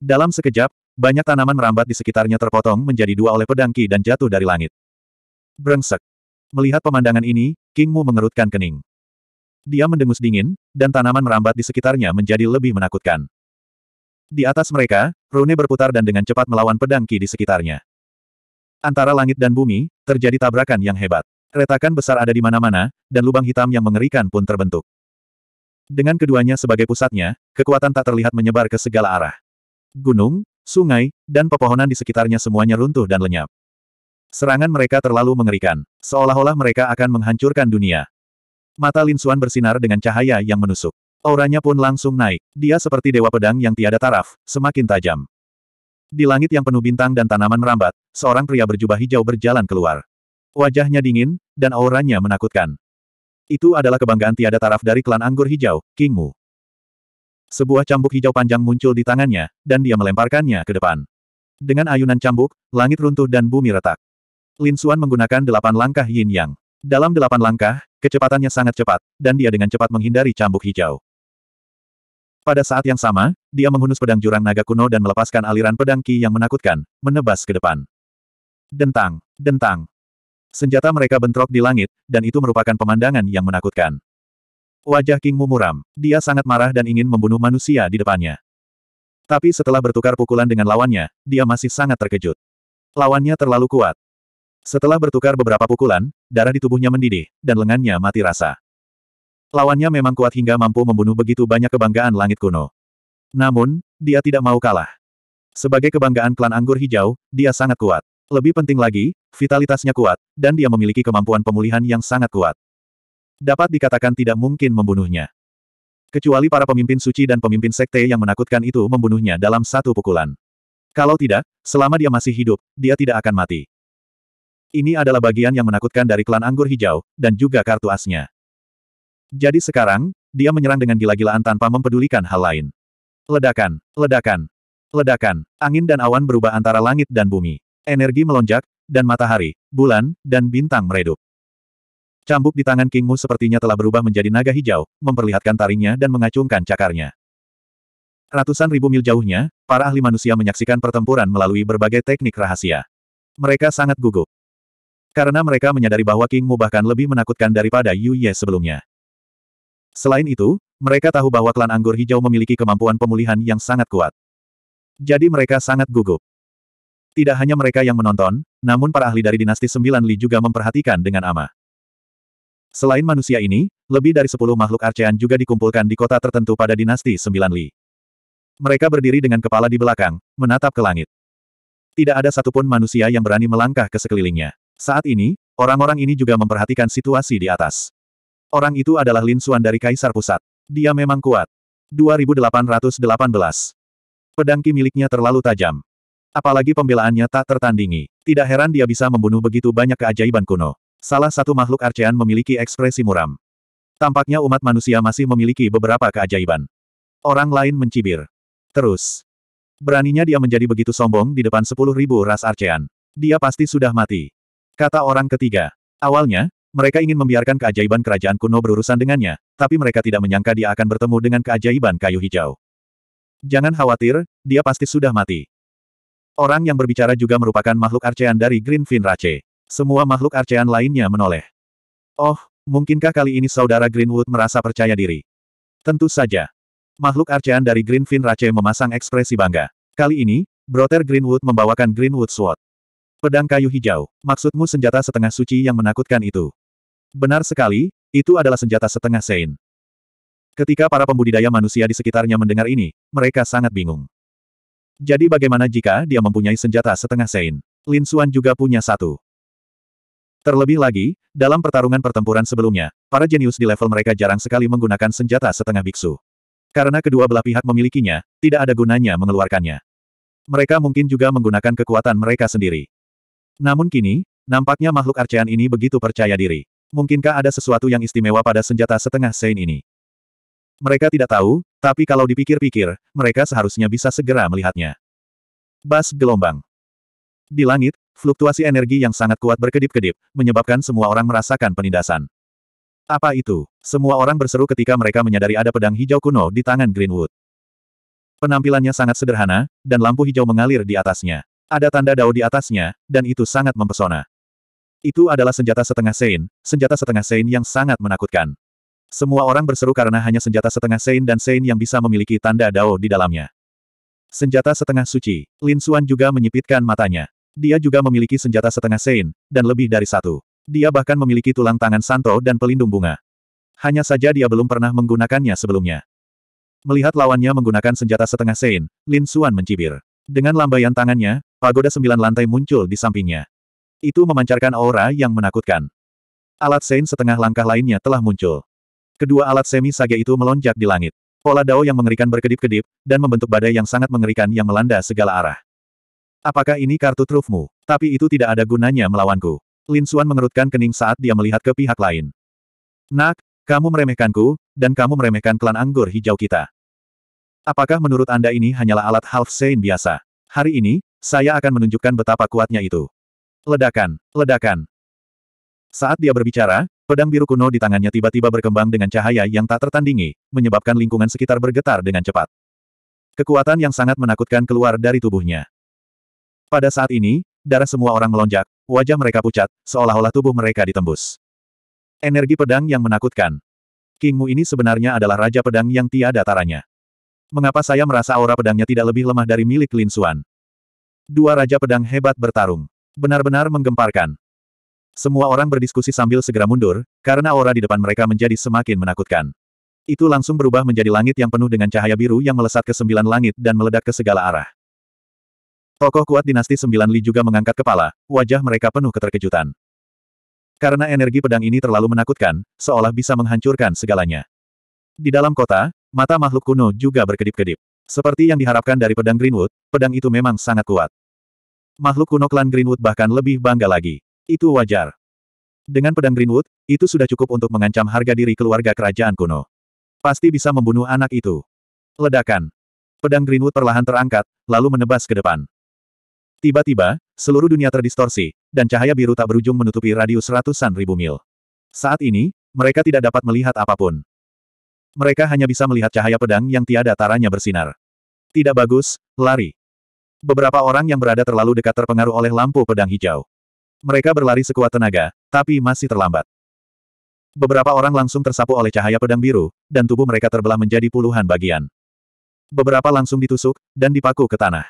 A: Dalam sekejap, banyak tanaman merambat di sekitarnya terpotong menjadi dua oleh pedangki dan jatuh dari langit. Brengsek. Melihat pemandangan ini, King Mu mengerutkan kening. Dia mendengus dingin, dan tanaman merambat di sekitarnya menjadi lebih menakutkan. Di atas mereka, Rune berputar dan dengan cepat melawan pedangki di sekitarnya. Antara langit dan bumi, terjadi tabrakan yang hebat. Retakan besar ada di mana-mana, dan lubang hitam yang mengerikan pun terbentuk. Dengan keduanya sebagai pusatnya, kekuatan tak terlihat menyebar ke segala arah. Gunung, sungai, dan pepohonan di sekitarnya semuanya runtuh dan lenyap. Serangan mereka terlalu mengerikan, seolah-olah mereka akan menghancurkan dunia. Mata Lin Xuan bersinar dengan cahaya yang menusuk. Auranya pun langsung naik. Dia seperti dewa pedang yang tiada taraf, semakin tajam. Di langit yang penuh bintang dan tanaman merambat, seorang pria berjubah hijau berjalan keluar. Wajahnya dingin, dan auranya menakutkan. Itu adalah kebanggaan tiada taraf dari klan anggur hijau, King Mu. Sebuah cambuk hijau panjang muncul di tangannya, dan dia melemparkannya ke depan. Dengan ayunan cambuk, langit runtuh dan bumi retak. Lin Suan menggunakan delapan langkah yin yang. Dalam delapan langkah, kecepatannya sangat cepat, dan dia dengan cepat menghindari cambuk hijau. Pada saat yang sama, dia menghunus pedang jurang naga kuno dan melepaskan aliran pedang ki yang menakutkan, menebas ke depan. Dentang, dentang. Senjata mereka bentrok di langit, dan itu merupakan pemandangan yang menakutkan. Wajah King muram. dia sangat marah dan ingin membunuh manusia di depannya. Tapi setelah bertukar pukulan dengan lawannya, dia masih sangat terkejut. Lawannya terlalu kuat. Setelah bertukar beberapa pukulan, darah di tubuhnya mendidih, dan lengannya mati rasa. Lawannya memang kuat hingga mampu membunuh begitu banyak kebanggaan langit kuno. Namun, dia tidak mau kalah. Sebagai kebanggaan klan anggur hijau, dia sangat kuat. Lebih penting lagi, vitalitasnya kuat, dan dia memiliki kemampuan pemulihan yang sangat kuat. Dapat dikatakan tidak mungkin membunuhnya. Kecuali para pemimpin suci dan pemimpin sekte yang menakutkan itu membunuhnya dalam satu pukulan. Kalau tidak, selama dia masih hidup, dia tidak akan mati. Ini adalah bagian yang menakutkan dari klan anggur hijau, dan juga kartu asnya. Jadi sekarang, dia menyerang dengan gila-gilaan tanpa mempedulikan hal lain. Ledakan, ledakan, ledakan, angin dan awan berubah antara langit dan bumi. Energi melonjak, dan matahari, bulan, dan bintang meredup. Cambuk di tangan Kingmu sepertinya telah berubah menjadi naga hijau, memperlihatkan taringnya dan mengacungkan cakarnya. Ratusan ribu mil jauhnya, para ahli manusia menyaksikan pertempuran melalui berbagai teknik rahasia. Mereka sangat gugup. Karena mereka menyadari bahwa Kingmu bahkan lebih menakutkan daripada Yu Ye sebelumnya. Selain itu, mereka tahu bahwa klan Anggur Hijau memiliki kemampuan pemulihan yang sangat kuat. Jadi mereka sangat gugup. Tidak hanya mereka yang menonton, namun para ahli dari dinasti Sembilan Li juga memperhatikan dengan ama. Selain manusia ini, lebih dari sepuluh makhluk arcean juga dikumpulkan di kota tertentu pada dinasti Sembilan Li. Mereka berdiri dengan kepala di belakang, menatap ke langit. Tidak ada satupun manusia yang berani melangkah ke sekelilingnya. Saat ini, orang-orang ini juga memperhatikan situasi di atas. Orang itu adalah Lin Xuan dari Kaisar Pusat. Dia memang kuat. 2818. Pedang miliknya terlalu tajam. Apalagi pembelaannya tak tertandingi. Tidak heran dia bisa membunuh begitu banyak keajaiban kuno. Salah satu makhluk Arcean memiliki ekspresi muram. Tampaknya umat manusia masih memiliki beberapa keajaiban. Orang lain mencibir. Terus. Beraninya dia menjadi begitu sombong di depan sepuluh ribu ras Arcean. Dia pasti sudah mati. Kata orang ketiga. Awalnya, mereka ingin membiarkan keajaiban kerajaan kuno berurusan dengannya, tapi mereka tidak menyangka dia akan bertemu dengan keajaiban kayu hijau. Jangan khawatir, dia pasti sudah mati. Orang yang berbicara juga merupakan makhluk arcean dari Greenfin Rache. Semua makhluk arcean lainnya menoleh. Oh, mungkinkah kali ini saudara Greenwood merasa percaya diri? Tentu saja. Makhluk arcean dari Greenfin Rache memasang ekspresi bangga. Kali ini, Brother Greenwood membawakan Greenwood Sword. Pedang kayu hijau, maksudmu senjata setengah suci yang menakutkan itu. Benar sekali, itu adalah senjata setengah sein. Ketika para pembudidaya manusia di sekitarnya mendengar ini, mereka sangat bingung. Jadi bagaimana jika dia mempunyai senjata setengah sein? Lin Xuan juga punya satu. Terlebih lagi, dalam pertarungan pertempuran sebelumnya, para jenius di level mereka jarang sekali menggunakan senjata setengah biksu. Karena kedua belah pihak memilikinya, tidak ada gunanya mengeluarkannya. Mereka mungkin juga menggunakan kekuatan mereka sendiri. Namun kini, nampaknya makhluk arcean ini begitu percaya diri. Mungkinkah ada sesuatu yang istimewa pada senjata setengah sein ini? Mereka tidak tahu, tapi kalau dipikir-pikir, mereka seharusnya bisa segera melihatnya. Bas gelombang. Di langit, fluktuasi energi yang sangat kuat berkedip-kedip, menyebabkan semua orang merasakan penindasan. Apa itu? Semua orang berseru ketika mereka menyadari ada pedang hijau kuno di tangan Greenwood. Penampilannya sangat sederhana, dan lampu hijau mengalir di atasnya. Ada tanda dao di atasnya, dan itu sangat mempesona. Itu adalah senjata setengah sein, senjata setengah sein yang sangat menakutkan. Semua orang berseru karena hanya senjata setengah Sein dan Sein yang bisa memiliki tanda Dao di dalamnya. Senjata setengah suci. Lin Suan juga menyipitkan matanya. Dia juga memiliki senjata setengah Sein, dan lebih dari satu. Dia bahkan memiliki tulang tangan Santo dan pelindung bunga. Hanya saja dia belum pernah menggunakannya sebelumnya. Melihat lawannya menggunakan senjata setengah Sein, Lin Suan mencibir. Dengan lambaian tangannya, pagoda sembilan lantai muncul di sampingnya. Itu memancarkan aura yang menakutkan. Alat Sein setengah langkah lainnya telah muncul. Kedua alat semi sage itu melonjak di langit. Pola dao yang mengerikan berkedip-kedip, dan membentuk badai yang sangat mengerikan yang melanda segala arah. Apakah ini kartu trufmu? Tapi itu tidak ada gunanya melawanku. Lin Xuan mengerutkan kening saat dia melihat ke pihak lain. Nak, kamu meremehkanku, dan kamu meremehkan klan anggur hijau kita. Apakah menurut Anda ini hanyalah alat half sein biasa? Hari ini, saya akan menunjukkan betapa kuatnya itu. Ledakan, ledakan. Saat dia berbicara, Pedang biru kuno di tangannya tiba-tiba berkembang dengan cahaya yang tak tertandingi, menyebabkan lingkungan sekitar bergetar dengan cepat. Kekuatan yang sangat menakutkan keluar dari tubuhnya. Pada saat ini, darah semua orang melonjak, wajah mereka pucat, seolah-olah tubuh mereka ditembus. Energi pedang yang menakutkan. Kingmu ini sebenarnya adalah raja pedang yang tiada taranya. Mengapa saya merasa aura pedangnya tidak lebih lemah dari milik Lin Xuan? Dua raja pedang hebat bertarung. Benar-benar menggemparkan. Semua orang berdiskusi sambil segera mundur, karena aura di depan mereka menjadi semakin menakutkan. Itu langsung berubah menjadi langit yang penuh dengan cahaya biru yang melesat ke sembilan langit dan meledak ke segala arah. Tokoh kuat dinasti sembilan Li juga mengangkat kepala, wajah mereka penuh keterkejutan. Karena energi pedang ini terlalu menakutkan, seolah bisa menghancurkan segalanya. Di dalam kota, mata makhluk kuno juga berkedip-kedip. Seperti yang diharapkan dari pedang Greenwood, pedang itu memang sangat kuat. Makhluk kuno klan Greenwood bahkan lebih bangga lagi. Itu wajar. Dengan pedang Greenwood, itu sudah cukup untuk mengancam harga diri keluarga kerajaan kuno. Pasti bisa membunuh anak itu. Ledakan. Pedang Greenwood perlahan terangkat, lalu menebas ke depan. Tiba-tiba, seluruh dunia terdistorsi, dan cahaya biru tak berujung menutupi radius ratusan ribu mil. Saat ini, mereka tidak dapat melihat apapun. Mereka hanya bisa melihat cahaya pedang yang tiada taranya bersinar. Tidak bagus, lari. Beberapa orang yang berada terlalu dekat terpengaruh oleh lampu pedang hijau. Mereka berlari sekuat tenaga, tapi masih terlambat. Beberapa orang langsung tersapu oleh cahaya pedang biru, dan tubuh mereka terbelah menjadi puluhan bagian. Beberapa langsung ditusuk, dan dipaku ke tanah.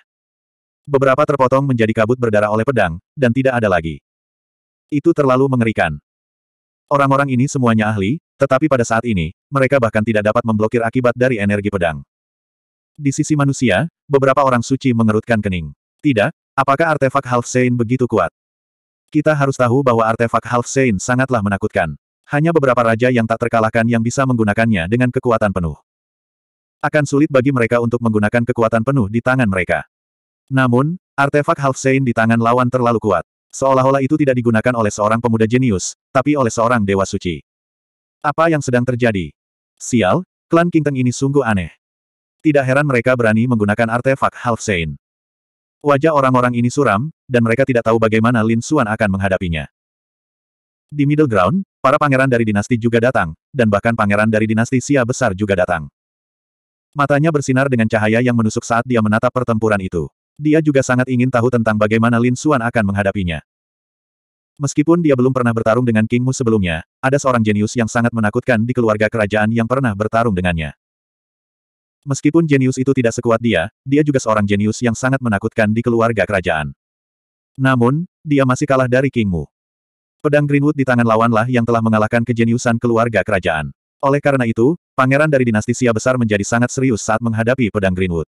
A: Beberapa terpotong menjadi kabut berdarah oleh pedang, dan tidak ada lagi. Itu terlalu mengerikan. Orang-orang ini semuanya ahli, tetapi pada saat ini, mereka bahkan tidak dapat memblokir akibat dari energi pedang. Di sisi manusia, beberapa orang suci mengerutkan kening. Tidak, apakah artefak Half Sein begitu kuat? Kita harus tahu bahwa artefak Half Saint sangatlah menakutkan. Hanya beberapa raja yang tak terkalahkan yang bisa menggunakannya dengan kekuatan penuh. Akan sulit bagi mereka untuk menggunakan kekuatan penuh di tangan mereka. Namun, artefak Half Saint di tangan lawan terlalu kuat. Seolah-olah itu tidak digunakan oleh seorang pemuda jenius, tapi oleh seorang dewa suci. Apa yang sedang terjadi? Sial, klan Kingteng ini sungguh aneh. Tidak heran mereka berani menggunakan artefak Half Saint. Wajah orang-orang ini suram, dan mereka tidak tahu bagaimana Lin Xuan akan menghadapinya. Di middle ground, para pangeran dari dinasti juga datang, dan bahkan pangeran dari dinasti Sia besar juga datang. Matanya bersinar dengan cahaya yang menusuk saat dia menatap pertempuran itu. Dia juga sangat ingin tahu tentang bagaimana Lin Xuan akan menghadapinya. Meskipun dia belum pernah bertarung dengan King Mu sebelumnya, ada seorang jenius yang sangat menakutkan di keluarga kerajaan yang pernah bertarung dengannya. Meskipun jenius itu tidak sekuat dia, dia juga seorang jenius yang sangat menakutkan di keluarga kerajaan. Namun, dia masih kalah dari King Mu. Pedang Greenwood di tangan lawanlah yang telah mengalahkan kejeniusan keluarga kerajaan. Oleh karena itu, pangeran dari dinasti Xia besar menjadi sangat serius saat menghadapi pedang Greenwood.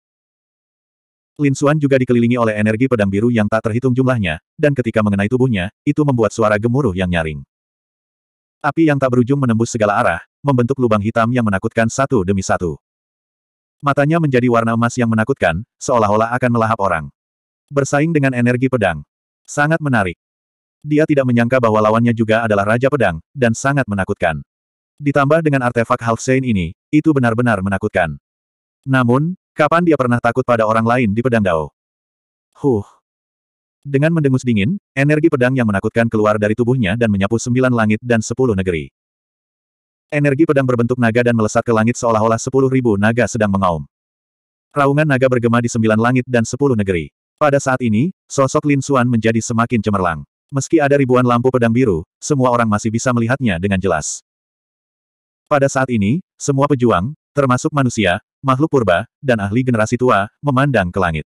A: Lin Xuan juga dikelilingi oleh energi pedang biru yang tak terhitung jumlahnya, dan ketika mengenai tubuhnya, itu membuat suara gemuruh yang nyaring. Api yang tak berujung menembus segala arah, membentuk lubang hitam yang menakutkan satu demi satu. Matanya menjadi warna emas yang menakutkan, seolah-olah akan melahap orang. Bersaing dengan energi pedang. Sangat menarik. Dia tidak menyangka bahwa lawannya juga adalah Raja Pedang, dan sangat menakutkan. Ditambah dengan artefak Saint ini, itu benar-benar menakutkan. Namun, kapan dia pernah takut pada orang lain di pedang Dao? Huh. Dengan mendengus dingin, energi pedang yang menakutkan keluar dari tubuhnya dan menyapu sembilan langit dan sepuluh negeri. Energi pedang berbentuk naga dan melesat ke langit seolah-olah sepuluh ribu naga sedang mengaum. Raungan naga bergema di sembilan langit dan sepuluh negeri. Pada saat ini, sosok Lin Xuan menjadi semakin cemerlang. Meski ada ribuan lampu pedang biru, semua orang masih bisa melihatnya dengan jelas. Pada saat ini, semua pejuang, termasuk manusia, makhluk purba, dan ahli generasi tua, memandang ke langit.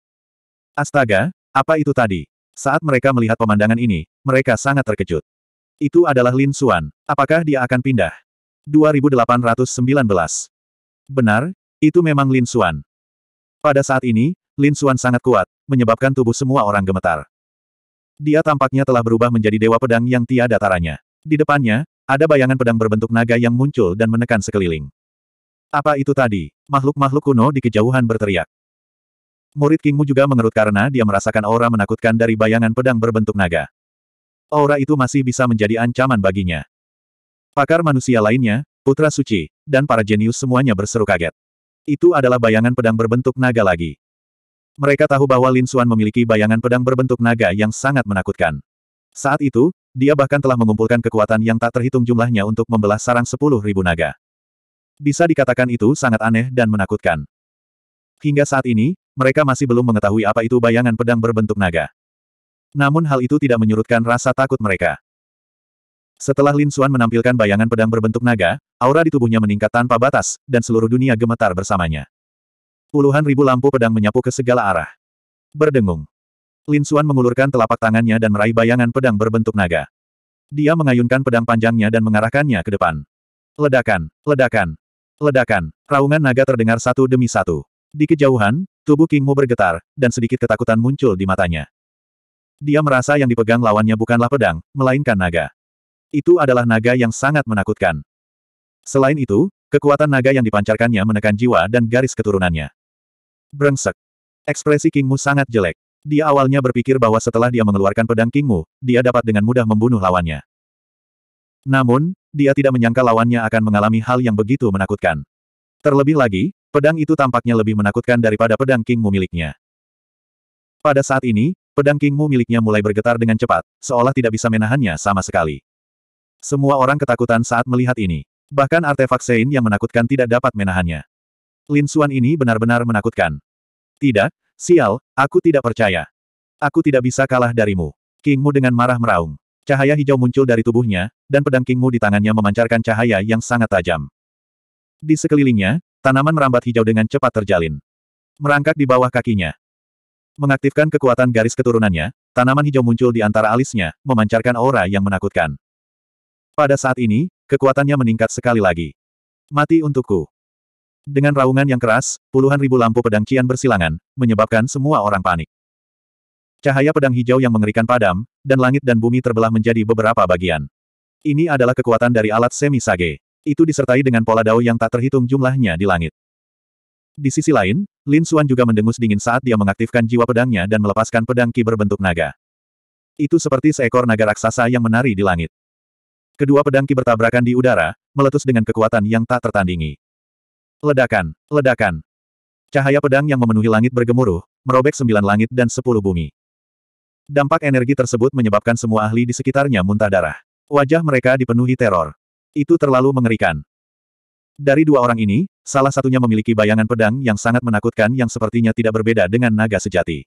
A: Astaga, apa itu tadi? Saat mereka melihat pemandangan ini, mereka sangat terkejut. Itu adalah Lin Xuan. Apakah dia akan pindah? 2819. Benar, itu memang Lin Xuan. Pada saat ini, Lin Xuan sangat kuat, menyebabkan tubuh semua orang gemetar. Dia tampaknya telah berubah menjadi dewa pedang yang tiada taranya. Di depannya, ada bayangan pedang berbentuk naga yang muncul dan menekan sekeliling. Apa itu tadi? Makhluk-makhluk kuno di kejauhan berteriak. Murid Kingmu juga mengerut karena dia merasakan aura menakutkan dari bayangan pedang berbentuk naga. Aura itu masih bisa menjadi ancaman baginya. Pakar manusia lainnya, Putra Suci, dan para jenius semuanya berseru kaget. Itu adalah bayangan pedang berbentuk naga lagi. Mereka tahu bahwa Lin Xuan memiliki bayangan pedang berbentuk naga yang sangat menakutkan. Saat itu, dia bahkan telah mengumpulkan kekuatan yang tak terhitung jumlahnya untuk membelah sarang sepuluh ribu naga. Bisa dikatakan itu sangat aneh dan menakutkan. Hingga saat ini, mereka masih belum mengetahui apa itu bayangan pedang berbentuk naga. Namun hal itu tidak menyurutkan rasa takut mereka. Setelah Lin Xuan menampilkan bayangan pedang berbentuk naga, aura di tubuhnya meningkat tanpa batas, dan seluruh dunia gemetar bersamanya. Puluhan ribu lampu pedang menyapu ke segala arah. Berdengung. Lin Xuan mengulurkan telapak tangannya dan meraih bayangan pedang berbentuk naga. Dia mengayunkan pedang panjangnya dan mengarahkannya ke depan. Ledakan, ledakan, ledakan, raungan naga terdengar satu demi satu. Di kejauhan, tubuh King Mu bergetar, dan sedikit ketakutan muncul di matanya. Dia merasa yang dipegang lawannya bukanlah pedang, melainkan naga. Itu adalah naga yang sangat menakutkan. Selain itu, kekuatan naga yang dipancarkannya menekan jiwa dan garis keturunannya. Brengsek. Ekspresi Kingmu sangat jelek. Dia awalnya berpikir bahwa setelah dia mengeluarkan pedang Kingmu, dia dapat dengan mudah membunuh lawannya. Namun, dia tidak menyangka lawannya akan mengalami hal yang begitu menakutkan. Terlebih lagi, pedang itu tampaknya lebih menakutkan daripada pedang Kingmu miliknya. Pada saat ini, pedang Kingmu miliknya mulai bergetar dengan cepat, seolah tidak bisa menahannya sama sekali. Semua orang ketakutan saat melihat ini. Bahkan artefak Sein yang menakutkan tidak dapat menahannya. Lin Suan ini benar-benar menakutkan. Tidak, sial, aku tidak percaya. Aku tidak bisa kalah darimu. Kingmu dengan marah meraung. Cahaya hijau muncul dari tubuhnya, dan pedang Kingmu di tangannya memancarkan cahaya yang sangat tajam. Di sekelilingnya, tanaman merambat hijau dengan cepat terjalin. Merangkak di bawah kakinya. Mengaktifkan kekuatan garis keturunannya, tanaman hijau muncul di antara alisnya, memancarkan aura yang menakutkan. Pada saat ini, kekuatannya meningkat sekali lagi. Mati untukku. Dengan raungan yang keras, puluhan ribu lampu pedang kian bersilangan, menyebabkan semua orang panik. Cahaya pedang hijau yang mengerikan padam, dan langit dan bumi terbelah menjadi beberapa bagian. Ini adalah kekuatan dari alat semi sage. Itu disertai dengan pola dao yang tak terhitung jumlahnya di langit. Di sisi lain, Lin Xuan juga mendengus dingin saat dia mengaktifkan jiwa pedangnya dan melepaskan pedang ki berbentuk naga. Itu seperti seekor naga raksasa yang menari di langit. Kedua pedang Ki bertabrakan di udara, meletus dengan kekuatan yang tak tertandingi. Ledakan, ledakan. Cahaya pedang yang memenuhi langit bergemuruh, merobek sembilan langit dan sepuluh bumi. Dampak energi tersebut menyebabkan semua ahli di sekitarnya muntah darah. Wajah mereka dipenuhi teror. Itu terlalu mengerikan. Dari dua orang ini, salah satunya memiliki bayangan pedang yang sangat menakutkan yang sepertinya tidak berbeda dengan naga sejati.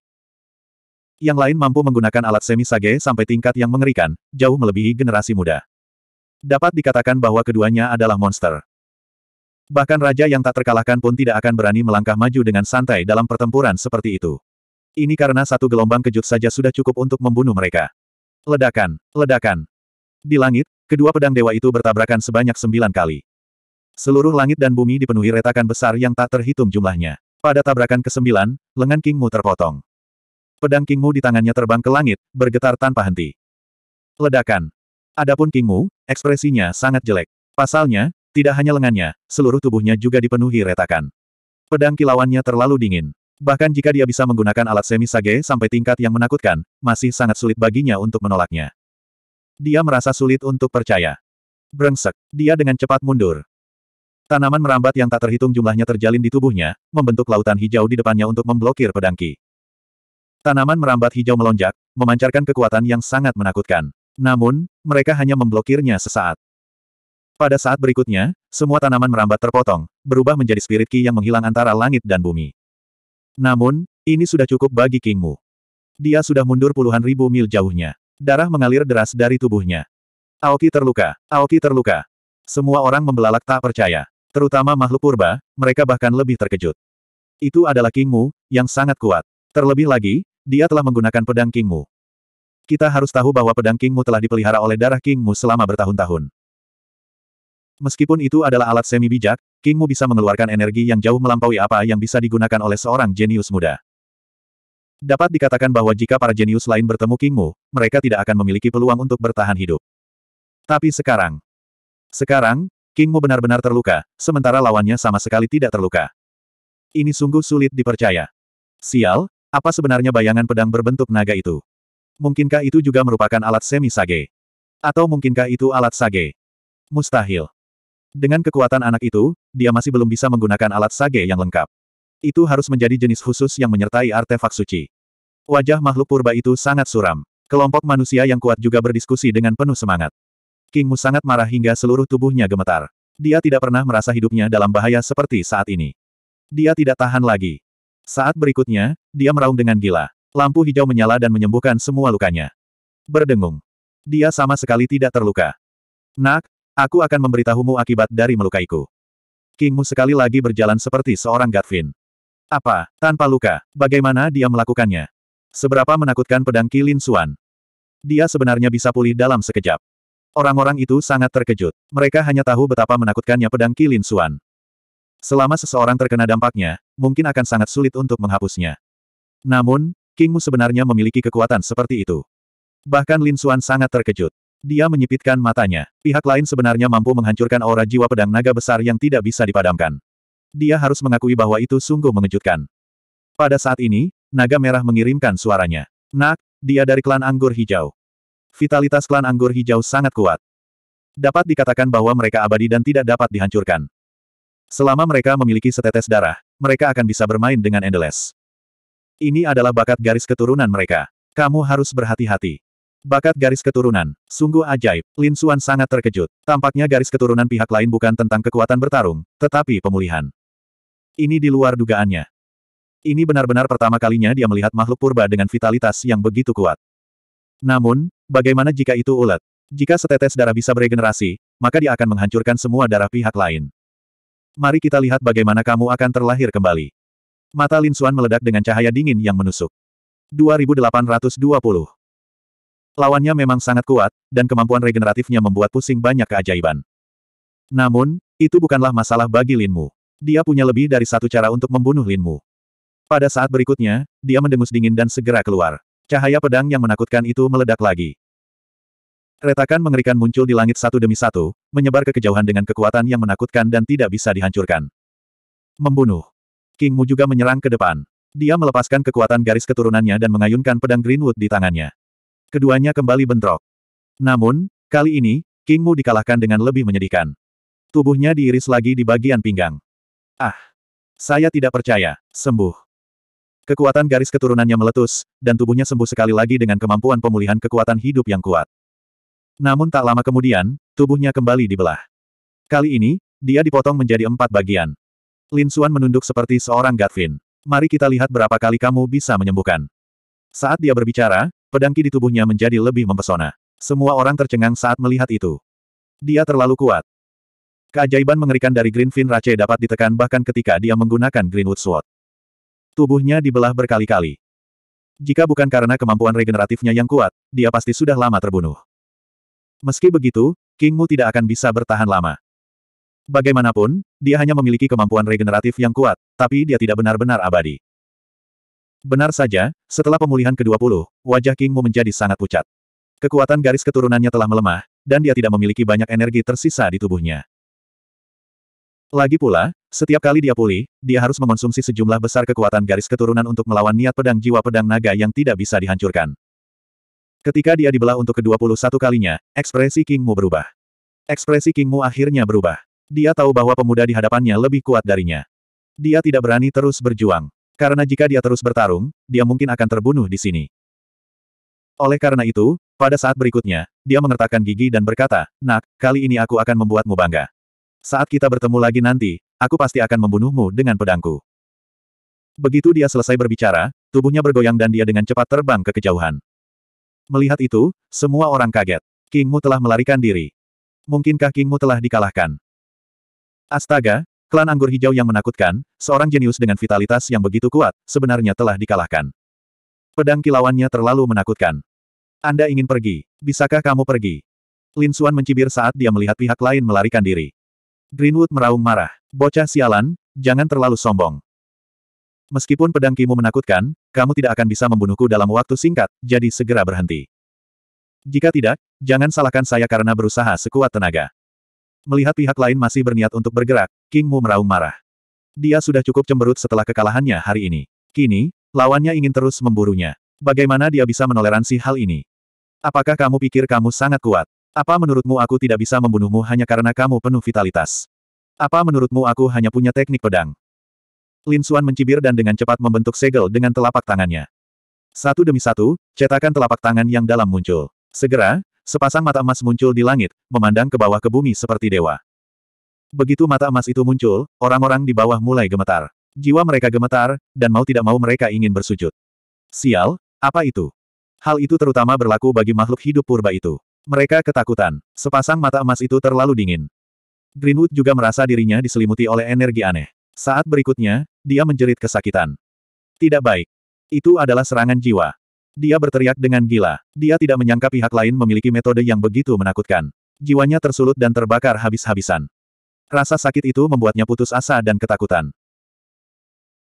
A: Yang lain mampu menggunakan alat semi sage sampai tingkat yang mengerikan, jauh melebihi generasi muda. Dapat dikatakan bahwa keduanya adalah monster. Bahkan raja yang tak terkalahkan pun tidak akan berani melangkah maju dengan santai dalam pertempuran seperti itu. Ini karena satu gelombang kejut saja sudah cukup untuk membunuh mereka. Ledakan, ledakan. Di langit, kedua pedang dewa itu bertabrakan sebanyak sembilan kali. Seluruh langit dan bumi dipenuhi retakan besar yang tak terhitung jumlahnya. Pada tabrakan kesembilan, lengan Kingmu terpotong. Pedang Kingmu di tangannya terbang ke langit, bergetar tanpa henti. Ledakan, Adapun King ekspresinya sangat jelek. Pasalnya, tidak hanya lengannya, seluruh tubuhnya juga dipenuhi retakan. Pedang kilauannya terlalu dingin. Bahkan jika dia bisa menggunakan alat semi sage sampai tingkat yang menakutkan, masih sangat sulit baginya untuk menolaknya. Dia merasa sulit untuk percaya. Brengsek, dia dengan cepat mundur. Tanaman merambat yang tak terhitung jumlahnya terjalin di tubuhnya, membentuk lautan hijau di depannya untuk memblokir pedangki. Tanaman merambat hijau melonjak, memancarkan kekuatan yang sangat menakutkan. Namun, mereka hanya memblokirnya sesaat. Pada saat berikutnya, semua tanaman merambat terpotong, berubah menjadi spirit ki yang menghilang antara langit dan bumi. Namun, ini sudah cukup bagi King Mu. Dia sudah mundur puluhan ribu mil jauhnya. Darah mengalir deras dari tubuhnya. Aoki terluka, Aoki terluka. Semua orang membelalak tak percaya. Terutama makhluk purba, mereka bahkan lebih terkejut. Itu adalah King Mu, yang sangat kuat. Terlebih lagi, dia telah menggunakan pedang King Mu. Kita harus tahu bahwa pedang Kingmu telah dipelihara oleh darah Kingmu selama bertahun-tahun. Meskipun itu adalah alat semi bijak, Kingmu bisa mengeluarkan energi yang jauh melampaui apa yang bisa digunakan oleh seorang jenius muda. Dapat dikatakan bahwa jika para jenius lain bertemu Kingmu, mereka tidak akan memiliki peluang untuk bertahan hidup. Tapi sekarang, sekarang, Kingmu benar-benar terluka, sementara lawannya sama sekali tidak terluka. Ini sungguh sulit dipercaya. Sial, apa sebenarnya bayangan pedang berbentuk naga itu? Mungkinkah itu juga merupakan alat semi sage? Atau mungkinkah itu alat sage? Mustahil. Dengan kekuatan anak itu, dia masih belum bisa menggunakan alat sage yang lengkap. Itu harus menjadi jenis khusus yang menyertai artefak suci. Wajah makhluk purba itu sangat suram. Kelompok manusia yang kuat juga berdiskusi dengan penuh semangat. King Mu sangat marah hingga seluruh tubuhnya gemetar. Dia tidak pernah merasa hidupnya dalam bahaya seperti saat ini. Dia tidak tahan lagi. Saat berikutnya, dia meraung dengan gila. Lampu hijau menyala dan menyembuhkan semua lukanya. Berdengung. Dia sama sekali tidak terluka. Nak, aku akan memberitahumu akibat dari melukaiku. Kingmu sekali lagi berjalan seperti seorang Gatvin. Apa, tanpa luka, bagaimana dia melakukannya? Seberapa menakutkan pedang Kilin Suan? Dia sebenarnya bisa pulih dalam sekejap. Orang-orang itu sangat terkejut. Mereka hanya tahu betapa menakutkannya pedang Kilin Suan. Selama seseorang terkena dampaknya, mungkin akan sangat sulit untuk menghapusnya. Namun, Kingmu sebenarnya memiliki kekuatan seperti itu. Bahkan Lin Xuan sangat terkejut. Dia menyipitkan matanya. Pihak lain sebenarnya mampu menghancurkan aura jiwa pedang naga besar yang tidak bisa dipadamkan. Dia harus mengakui bahwa itu sungguh mengejutkan. Pada saat ini, naga merah mengirimkan suaranya. Nak, dia dari klan anggur hijau. Vitalitas klan anggur hijau sangat kuat. Dapat dikatakan bahwa mereka abadi dan tidak dapat dihancurkan. Selama mereka memiliki setetes darah, mereka akan bisa bermain dengan endless. Ini adalah bakat garis keturunan mereka. Kamu harus berhati-hati. Bakat garis keturunan, sungguh ajaib. Lin Xuan sangat terkejut. Tampaknya garis keturunan pihak lain bukan tentang kekuatan bertarung, tetapi pemulihan. Ini di luar dugaannya. Ini benar-benar pertama kalinya dia melihat makhluk purba dengan vitalitas yang begitu kuat. Namun, bagaimana jika itu ulet? Jika setetes darah bisa beregenerasi, maka dia akan menghancurkan semua darah pihak lain. Mari kita lihat bagaimana kamu akan terlahir kembali. Mata Lin Xuan meledak dengan cahaya dingin yang menusuk. 2820. Lawannya memang sangat kuat, dan kemampuan regeneratifnya membuat pusing banyak keajaiban. Namun, itu bukanlah masalah bagi Lin Mu. Dia punya lebih dari satu cara untuk membunuh Lin Mu. Pada saat berikutnya, dia mendengus dingin dan segera keluar. Cahaya pedang yang menakutkan itu meledak lagi. Retakan mengerikan muncul di langit satu demi satu, menyebar ke kejauhan dengan kekuatan yang menakutkan dan tidak bisa dihancurkan. Membunuh. King Mu juga menyerang ke depan. Dia melepaskan kekuatan garis keturunannya dan mengayunkan pedang Greenwood di tangannya. Keduanya kembali bentrok. Namun, kali ini, King Mu dikalahkan dengan lebih menyedihkan. Tubuhnya diiris lagi di bagian pinggang. Ah! Saya tidak percaya. Sembuh. Kekuatan garis keturunannya meletus, dan tubuhnya sembuh sekali lagi dengan kemampuan pemulihan kekuatan hidup yang kuat. Namun tak lama kemudian, tubuhnya kembali dibelah. Kali ini, dia dipotong menjadi empat bagian. Lin Xuan menunduk seperti seorang Gatvin. Mari kita lihat berapa kali kamu bisa menyembuhkan. Saat dia berbicara, pedangki di tubuhnya menjadi lebih mempesona. Semua orang tercengang saat melihat itu. Dia terlalu kuat. Keajaiban mengerikan dari Greenfin Rache dapat ditekan bahkan ketika dia menggunakan Greenwood Sword. Tubuhnya dibelah berkali-kali. Jika bukan karena kemampuan regeneratifnya yang kuat, dia pasti sudah lama terbunuh. Meski begitu, Kingmu tidak akan bisa bertahan lama. Bagaimanapun, dia hanya memiliki kemampuan regeneratif yang kuat, tapi dia tidak benar-benar abadi. Benar saja, setelah pemulihan ke-20, wajah King Mu menjadi sangat pucat. Kekuatan garis keturunannya telah melemah, dan dia tidak memiliki banyak energi tersisa di tubuhnya. Lagi pula, setiap kali dia pulih, dia harus mengonsumsi sejumlah besar kekuatan garis keturunan untuk melawan niat pedang jiwa pedang naga yang tidak bisa dihancurkan. Ketika dia dibelah untuk ke-21 kalinya, ekspresi King Mu berubah. Ekspresi King Mu akhirnya berubah. Dia tahu bahwa pemuda di hadapannya lebih kuat darinya. Dia tidak berani terus berjuang. Karena jika dia terus bertarung, dia mungkin akan terbunuh di sini. Oleh karena itu, pada saat berikutnya, dia mengertakkan gigi dan berkata, Nak, kali ini aku akan membuatmu bangga. Saat kita bertemu lagi nanti, aku pasti akan membunuhmu dengan pedangku. Begitu dia selesai berbicara, tubuhnya bergoyang dan dia dengan cepat terbang ke kejauhan. Melihat itu, semua orang kaget. Kingmu telah melarikan diri. Mungkinkah Kingmu telah dikalahkan? Astaga, klan anggur hijau yang menakutkan, seorang jenius dengan vitalitas yang begitu kuat, sebenarnya telah dikalahkan. Pedang kilauannya terlalu menakutkan. Anda ingin pergi, bisakah kamu pergi? Lin Xuan mencibir saat dia melihat pihak lain melarikan diri. Greenwood meraung marah. Bocah sialan, jangan terlalu sombong. Meskipun pedang kimu menakutkan, kamu tidak akan bisa membunuhku dalam waktu singkat, jadi segera berhenti. Jika tidak, jangan salahkan saya karena berusaha sekuat tenaga. Melihat pihak lain masih berniat untuk bergerak, King Mu meraung marah. Dia sudah cukup cemberut setelah kekalahannya hari ini. Kini, lawannya ingin terus memburunya. Bagaimana dia bisa menoleransi hal ini? Apakah kamu pikir kamu sangat kuat? Apa menurutmu aku tidak bisa membunuhmu hanya karena kamu penuh vitalitas? Apa menurutmu aku hanya punya teknik pedang? Lin Suan mencibir dan dengan cepat membentuk segel dengan telapak tangannya. Satu demi satu, cetakan telapak tangan yang dalam muncul. Segera, Sepasang mata emas muncul di langit, memandang ke bawah ke bumi seperti dewa. Begitu mata emas itu muncul, orang-orang di bawah mulai gemetar. Jiwa mereka gemetar, dan mau tidak mau mereka ingin bersujud. Sial, apa itu? Hal itu terutama berlaku bagi makhluk hidup purba itu. Mereka ketakutan. Sepasang mata emas itu terlalu dingin. Greenwood juga merasa dirinya diselimuti oleh energi aneh. Saat berikutnya, dia menjerit kesakitan. Tidak baik. Itu adalah serangan jiwa. Dia berteriak dengan gila. Dia tidak menyangka pihak lain memiliki metode yang begitu menakutkan. Jiwanya tersulut dan terbakar habis-habisan. Rasa sakit itu membuatnya putus asa dan ketakutan.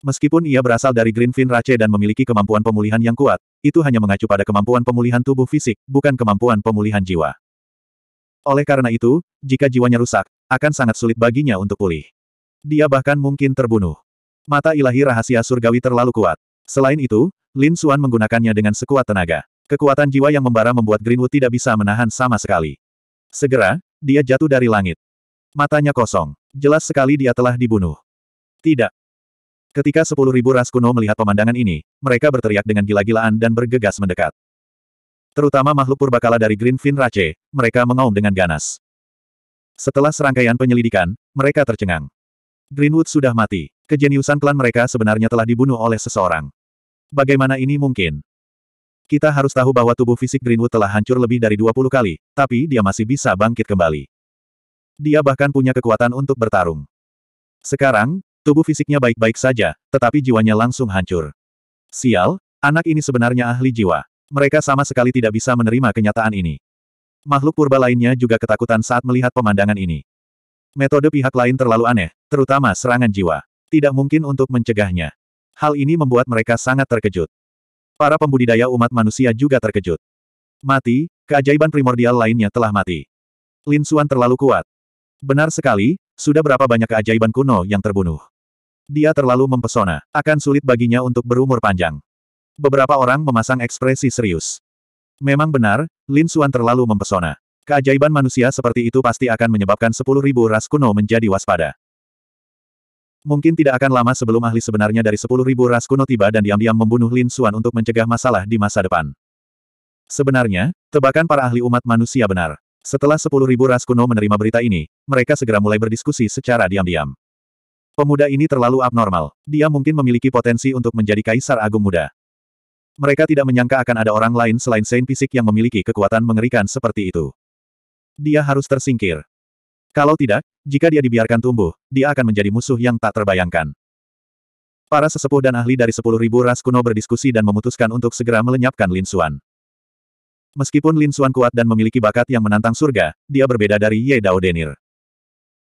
A: Meskipun ia berasal dari Greenfin Rache dan memiliki kemampuan pemulihan yang kuat, itu hanya mengacu pada kemampuan pemulihan tubuh fisik, bukan kemampuan pemulihan jiwa. Oleh karena itu, jika jiwanya rusak, akan sangat sulit baginya untuk pulih. Dia bahkan mungkin terbunuh. Mata ilahi rahasia surgawi terlalu kuat. Selain itu, Lin Xuan menggunakannya dengan sekuat tenaga. Kekuatan jiwa yang membara membuat Greenwood tidak bisa menahan sama sekali. Segera, dia jatuh dari langit. Matanya kosong. Jelas sekali dia telah dibunuh. Tidak. Ketika sepuluh ribu ras kuno melihat pemandangan ini, mereka berteriak dengan gila-gilaan dan bergegas mendekat. Terutama makhluk purbakala dari Greenfin Rache, mereka mengaum dengan ganas. Setelah serangkaian penyelidikan, mereka tercengang. Greenwood sudah mati. Kejeniusan klan mereka sebenarnya telah dibunuh oleh seseorang. Bagaimana ini mungkin? Kita harus tahu bahwa tubuh fisik Greenwood telah hancur lebih dari 20 kali, tapi dia masih bisa bangkit kembali. Dia bahkan punya kekuatan untuk bertarung. Sekarang, tubuh fisiknya baik-baik saja, tetapi jiwanya langsung hancur. Sial, anak ini sebenarnya ahli jiwa. Mereka sama sekali tidak bisa menerima kenyataan ini. Makhluk purba lainnya juga ketakutan saat melihat pemandangan ini. Metode pihak lain terlalu aneh, terutama serangan jiwa. Tidak mungkin untuk mencegahnya. Hal ini membuat mereka sangat terkejut. Para pembudidaya umat manusia juga terkejut. Mati, keajaiban primordial lainnya telah mati. Lin Suan terlalu kuat. Benar sekali, sudah berapa banyak keajaiban kuno yang terbunuh. Dia terlalu mempesona, akan sulit baginya untuk berumur panjang. Beberapa orang memasang ekspresi serius. Memang benar, Lin Suan terlalu mempesona. Keajaiban manusia seperti itu pasti akan menyebabkan 10.000 ras kuno menjadi waspada. Mungkin tidak akan lama sebelum ahli sebenarnya dari sepuluh ribu ras kuno tiba dan diam-diam membunuh Lin Xuan untuk mencegah masalah di masa depan. Sebenarnya, tebakan para ahli umat manusia benar. Setelah sepuluh ribu ras kuno menerima berita ini, mereka segera mulai berdiskusi secara diam-diam. Pemuda ini terlalu abnormal. Dia mungkin memiliki potensi untuk menjadi kaisar agung muda. Mereka tidak menyangka akan ada orang lain selain Saint Fisik yang memiliki kekuatan mengerikan seperti itu. Dia harus tersingkir. Kalau tidak, jika dia dibiarkan tumbuh, dia akan menjadi musuh yang tak terbayangkan. Para sesepuh dan ahli dari sepuluh ribu ras kuno berdiskusi dan memutuskan untuk segera melenyapkan Lin Xuan. Meskipun Lin Xuan kuat dan memiliki bakat yang menantang surga, dia berbeda dari Ye Dao Denir.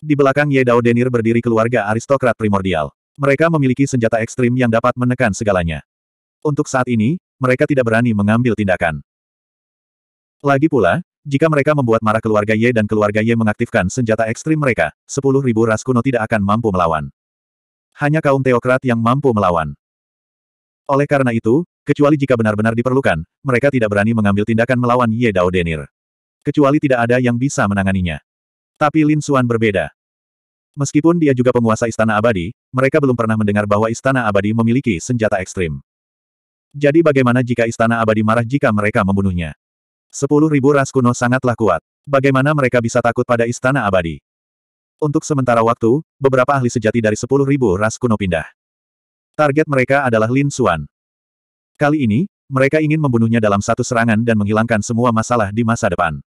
A: Di belakang Ye Dao Denir berdiri keluarga aristokrat primordial. Mereka memiliki senjata ekstrim yang dapat menekan segalanya. Untuk saat ini, mereka tidak berani mengambil tindakan. Lagi pula, jika mereka membuat marah keluarga Ye dan keluarga Ye mengaktifkan senjata ekstrim mereka, sepuluh ribu ras kuno tidak akan mampu melawan. Hanya kaum teokrat yang mampu melawan. Oleh karena itu, kecuali jika benar-benar diperlukan, mereka tidak berani mengambil tindakan melawan Ye Dao Denir. Kecuali tidak ada yang bisa menanganinya. Tapi Lin Xuan berbeda. Meskipun dia juga penguasa Istana Abadi, mereka belum pernah mendengar bahwa Istana Abadi memiliki senjata ekstrim. Jadi bagaimana jika Istana Abadi marah jika mereka membunuhnya? Sepuluh ribu ras kuno sangatlah kuat. Bagaimana mereka bisa takut pada istana abadi? Untuk sementara waktu, beberapa ahli sejati dari sepuluh ribu ras kuno pindah. Target mereka adalah Lin Xuan. Kali ini, mereka ingin membunuhnya dalam satu serangan dan menghilangkan semua masalah di masa depan.